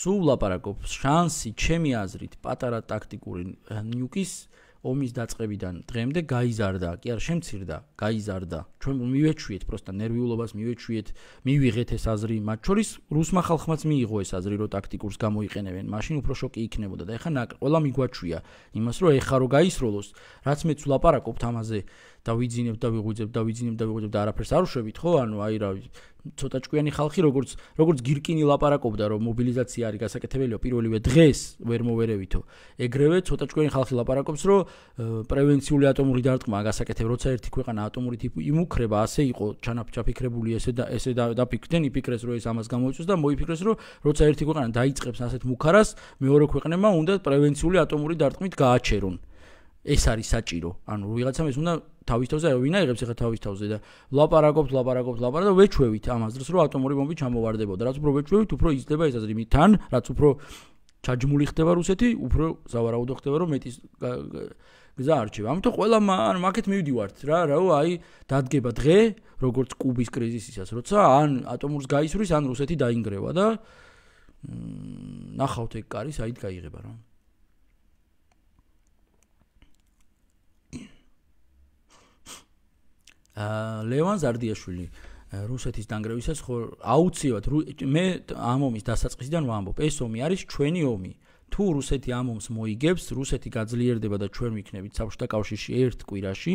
სულ ლაპარაკობს შანსი ჩემი აზრით პატარა ტაქტიკური ნიუკის 0.0 ომის დაწყებიდან დღემდე გაიზარდა, კი არა შემცირდა, გაიზარდა. ჩვენ მივეჩვიეთ პროსტა ნერვიულობას მივეჩვიეთ, მივიღეთ ეს აზრი, მათ შორის რუსმა ხალხმაც მიიღო ეს აზრი, რომ ტაქტიკურს გამოიყენებენ, მაშინ უფრო შოკი იქნებოდა და ეხა ყველა მიგვაჩვია იმას, რომ ეხა რო გაისროლოს, რაც მეც ვლაპარაკობთ ამაზე, და ვიძინებ და ვიღუძებ და ვიძინებ და ვიღუძებ და არაფერს არ უშვებით ხო ანუ აი რა ცოტა ჭკვიანი ხალხი როგორც როგორც გირკინი ლაპარაკობდა რომ მობილიზაცია არის გასაკეთებელია პირველივე დღეს ვერ მოვერევითო ეგრევე ცოტა ჭკვიანი ხალხი ლაპარაკობს რომ პრევენციული ატომური დარტყმა გასაკეთებ როცა ერთი ქვეყანა ატომური თი იმუქრება ასე იყო ჩანაფიქრებული ესე და ესე დაფიქდნენ იფიქრეს რომ ეს ამას გამოიწვის და მოიფიქრეს რომ როცა ერთი ქვეყანა დაიწყებს ასეთ მუქარას მეორე ქვეყნებმა უნდა პრევენციული ატომური დარტყმით გააჩერონ ეს არის საჭირო. ანუ ვიღაცამ ეს უნდა თავის თავზე ვინაიღებს ეხა თავის თავზე და ლაპარაკობთ, ლაპარაკობთ, ლაპარაკობთ და ვეჩვევით ამას დროს რომ ატომური ბომბი ჩამოვარდებოდა. რაც უფრო ვეჩვევით, უფრო იზრდება ეს აზრი მითან, რაც უფრო ჩაჯმული ხდება რუსეთი, უფრო ზავარაუდო ხდება რომ მეტის გზა არ ჩება. ამიტომ ყველა ანუ მაგეთ მივიდივართ რა, რაო აი დადგება დღე, როგორც კუბის კრიზისისას, როცა ან ატომურს გაისვრის, ან რუსეთი დაინგრევა და ნახავთ ეგ კარის აი დაიიღება რა. ლევან ზარდიაშვილი რუსეთის დაنگრევისას ხო აუცილებლად მე ამ ომის დასაწყისიდან ვამბობ ეს ომი არის ჩვენი ომი თუ რუსეთი ამ ომს მოიგებს რუსეთი გაძლიერდება და ჩვენ ვიქნებით საბჭოთა კავშირში ერთ კვირაში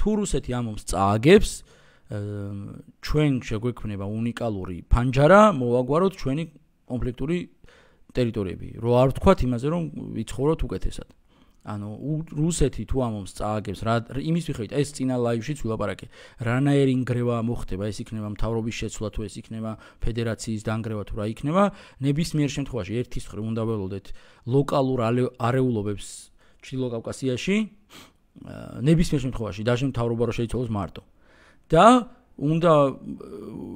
თუ რუსეთი ამ ომს წააგებს ჩვენ შეგვექმნება უნიკალური ფანჯარა მოვაგვაროთ ჩვენი კონფლიქტური ტერიტორიები რო არ ვთქვათ იმაზე რომ ვიცხოვროთ უკეთესად ანუ რუსეთი თუ ამომს წააგებს რა იმის მიხედვით ეს წინა ლაივშიც ვილაპარაკე რანაირი ნგრევა მოხდება ეს იქნება მთავრობის შეცვლა თუ ეს იქნება ფედერაციის დანგრევა თუ რა იქნება ნებისმიერ შემთხვევაში ერთის ხრი უნდა ველოდეთ ლოკალურ არეულობებს ჩილო კავკასიაში ნებისმიერ შემთხვევაში დაშემთავრობა რო შეიცვალოს მარტო და უნდა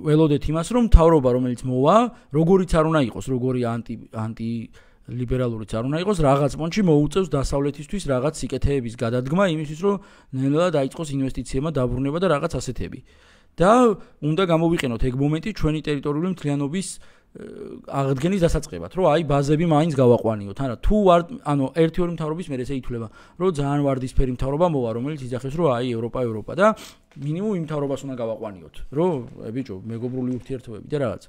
ველოდეთ იმას რომ მთავრობა რომელიც მოვა როგორიც არ უნდა იყოს როგორი ანტი ანტი ლიბერალურიც არ უნდა იყოს, რაღაც პონჩი მოუწევს დასავლეთისთვის რაღაც სიკეთეების გადადგმა იმისთვის, რომ ნელა დაიწყოს ინვესტიციებმა დაბრუნება და რაღაც ასეთები. და უნდა გამოვიყენოთ ეგ მომენტი ჩვენი ტერიტორიული მთლიანობის აღდგენის დასაწყებად, რომ აი ბაზები მაინც გავაყვანიოთ. ანუ თუ ვარ, ანუ ერთი ორი მთავრობის მე ესე ითვლება, რომ ძალიან ვარდისფერი მთავრობა მოვა, რომელიც იძახებს, რომ აი ევროპა, ევროპა და მინიმუმ იმ მთავრობას უნდა გავაყვანიოთ, რომ ბიჭო, მეგობრული ურთიერთობები და რაღაცა.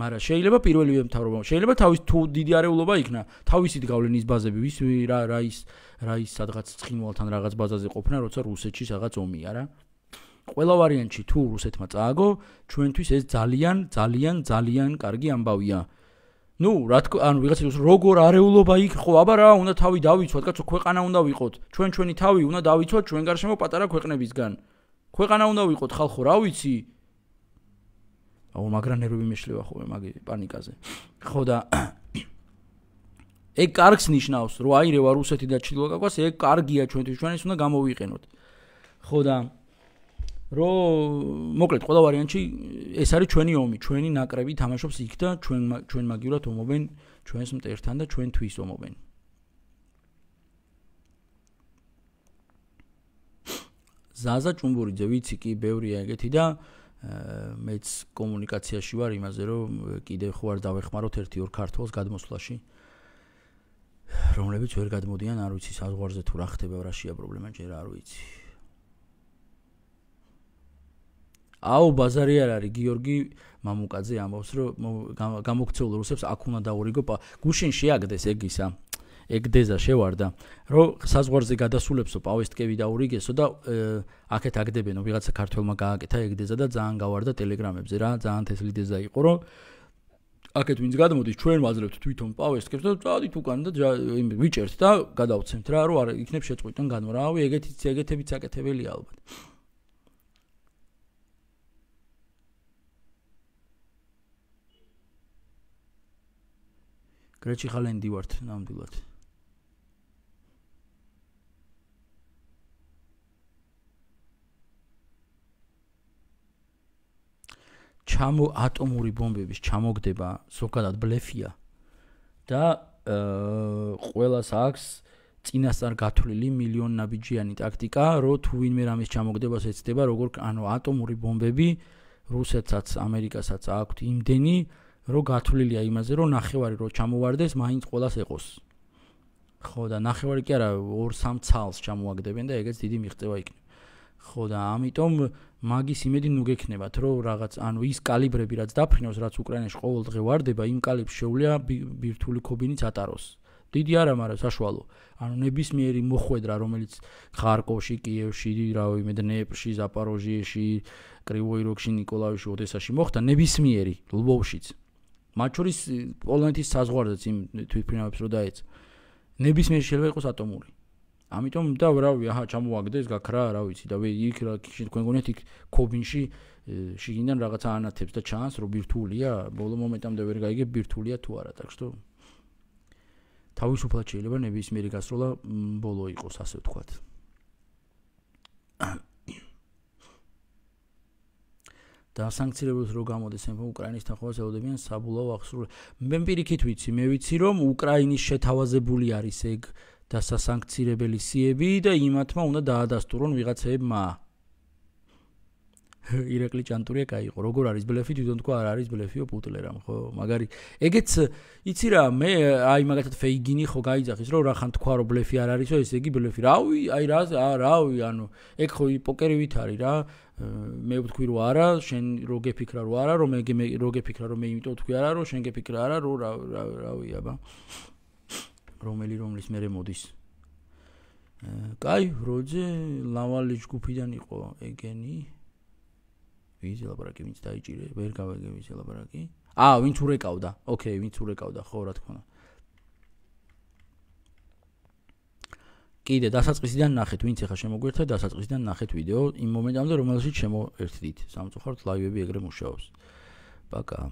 მაგრამ შეიძლება პირველივე მთავრობა, შეიძლება თავის თუ დიდი არეულობა იქნა, თავისით გავლენის ბაზები, ვის რა რა ის რა ის სადღაც ცხინვალთან რაღაც ბაზაზე ყოფნა, როცა რუსეთში რაღაც ომია რა. ყველა ვარიანტი თუ რუსეთმა წააგო, ჩვენთვის ეს ძალიან ძალიან ძალიან კარგი ამბავია. ну рад ан вигаци როგორ არეულობა იქ ხო აბა რა უნდა თავი დავიცვათ კაცო ქვეყანა უნდა ვიყოთ ჩვენ ჩვენი თავი უნდა დავიცვათ ჩვენ გარშემო პატარა ქვეყნებისგან ქვეყანა უნდა ვიყოთ ხალხო რა ვიცი აუ მაგრამ ნერვები მეშლება ხოლმე მაგი პანიკაზე ხო და ეგ კარგს ნიშნავს რომ აირევა რუსეთი და ჩილო გაგვას ეგ კარგია ჩვენთვის ჩვენ ის უნდა გამოვიყენოთ ხო და რო მოკლედ ყველა ვარიანტი ეს არის ჩვენი ომი ჩვენი ნაკრები თამაშობს იქ და ჩვენ ჩვენ მაგივრად ომობენ ჩვენს მტერთან და ჩვენთვის ომობენ ზაზა ჭუმბურიძე ვიცი კი ბევრია ეგეთი და მეც კომუნიკაციაში ვარ იმაზე რომ კიდე ხო არ დავეხმაროთ ერთი ორ ქართულს გადმოსვლაში რომლებიც ვერ გადმოდიან არ ვიცი საზღვარზე თუ რა ხდება რა შეა პრობლემა ჯერ არ ვიცი აუ ბაზარი არ არის გიორგი მამუკაძე ამბობს რომ გამოქცეულ რუსებს აქ უნდა დაურიგო გუშინ შეაგდეს ეგ ისა ეგდეზა შევარდა, რომ საზღვარზე გადასულებსო პავესტკევი და ურიგესო და აქეთ აგდებენო, ვიღაცა ქართველმა გააკეთა ეგდეზა და ძალიან გავარდა ტელეგრამებში რა, ძალიან თესლიდეზა იყო, რომ აქეთ ვინც გადმოდის, ჩვენ ვაძლევთ თვითონ პავესტკებს და წადით უკან და ვიჭერთ და გადავცემთ რა, რომ არ იქნებ შეწყვიტონ განმო. რავი, ეგეთიც ეგეთებიც აკეთებელი ალბათ. კრეჩი ხალენ დივართ ნამდვილად. ჩამო ატომური ბომბების ჩამოგდება ზოგადად ბლეფია და აა ყოველას აქვს წინასწარ გათვლილი მილიონნაბიჯიანი ტაქტიკა, რომ თუ ვინმე რამის ჩამოგდებას ეცდება, როგორ ანუ ატომური ბომბები რუსეთსაც, ამერიკასაც აქვთ იმდენი, რომ გათვლილია იმაზე, რომ ნახევარი რო ჩამოواردეს, მაინც ყოველას ეყოს. ხო და ნახევარი კი არა, 2-3 ცალს ჩამოაგდებენ და ეგეც დიდი მიღწევა იქნება. ხო და ამიტომ მაგის იმედი ნუ გექნებათ რომ რაღაც ანუ ის კალიბრები რაც დაფრინავს რაც უკრაინაში ყოველ დღე واردება იმ კალიბს შეუ ល ია ბირთული ქობინიც ატაროს დიდი არა მაგრამ საშუალო ანუ ნებისმიერი მოხვედრა რომელიც ხარკოვში კიევში რავი მე დნეპში ზაპაროჟიეში კრივოიროგში ნიკოლაევში ოდესაში მოხდა ნებისმიერი ლვოვშიც მათ შორის პოლონეთის საზღვარზეც იმ თვითფრინავებს რო დაეც ნებისმიერი შეიძლება იყოს ატომური ამიტომ და რავი აჰა ჩამოვაგდე ეს გაქრა რა ვიცი და იქ რა თქვენ გონიათ იქ ქობინში შიგინდან რაღაცა ანათებს და ჩანს რომ ბირთულია ბოლო მომენტამდე ვერ გაიგე ბირთულია თუ არა так что თავისუფლად შეიძლება ნებისმიერი გასროლა ბოლო იყოს ასე ვთქვათ და სანქცირებს რო გამოდის ამ უკრაინის თანხმობას ეუბნებიან საბულავ აღსრულ მე პირიქით ვიცი მე ვიცი რომ უკრაინის შეთავაზებული არის ეგ და სასანქცირებელი სიები და იმათმა უნდა დაადასტურონ ვიღაცებმა. ირაკლი ჭანტურია кайიყო. როგორ არის ბლეფი? თვითონ თქვა არ არის ბლეფიო პუტლერამ, ხო? მაგარი. ეგეც იცი რა, მე აი მაგათად ფეიგინი ხო გაიძახის, რომ რახან თქვა რომ ბლეფი არ არისო, ეს იგი ბლეფი. რავი, აი რა, რავი, ანუ ეგ ხო პოკერი ვით არის რა. მე ვთქვი რომ არა, შენ რო გეფიქრა რომ არა, რომ მე რო გეფიქრა რომ მე იმიტომ ვთქვი არა, რომ შენ გეფიქრა არა, რო რავი აბა. რომელი რომლის მერე მოდის. აა კაი, როძე ლავალი ჯგუფიდან იყო ეგენი. ვინც ელაბრაკი ვინც დაიჭირე? ვერ გავაგე ვინც ელაბრაკი? აა, ვინც ურეკავდა. ოკეი, ვინც ურეკავდა, ხო, რა თქმა უნდა. კიდე დასაწყისიდან ნახეთ, ვინც ახლა შემოგვერთა, დასაწყისიდან ნახეთ ვიდეო იმ მომენტამდე, რომელშიც შემოერთდით. სამწუხაროდ ლაივები ეგრე მუშაობს. пока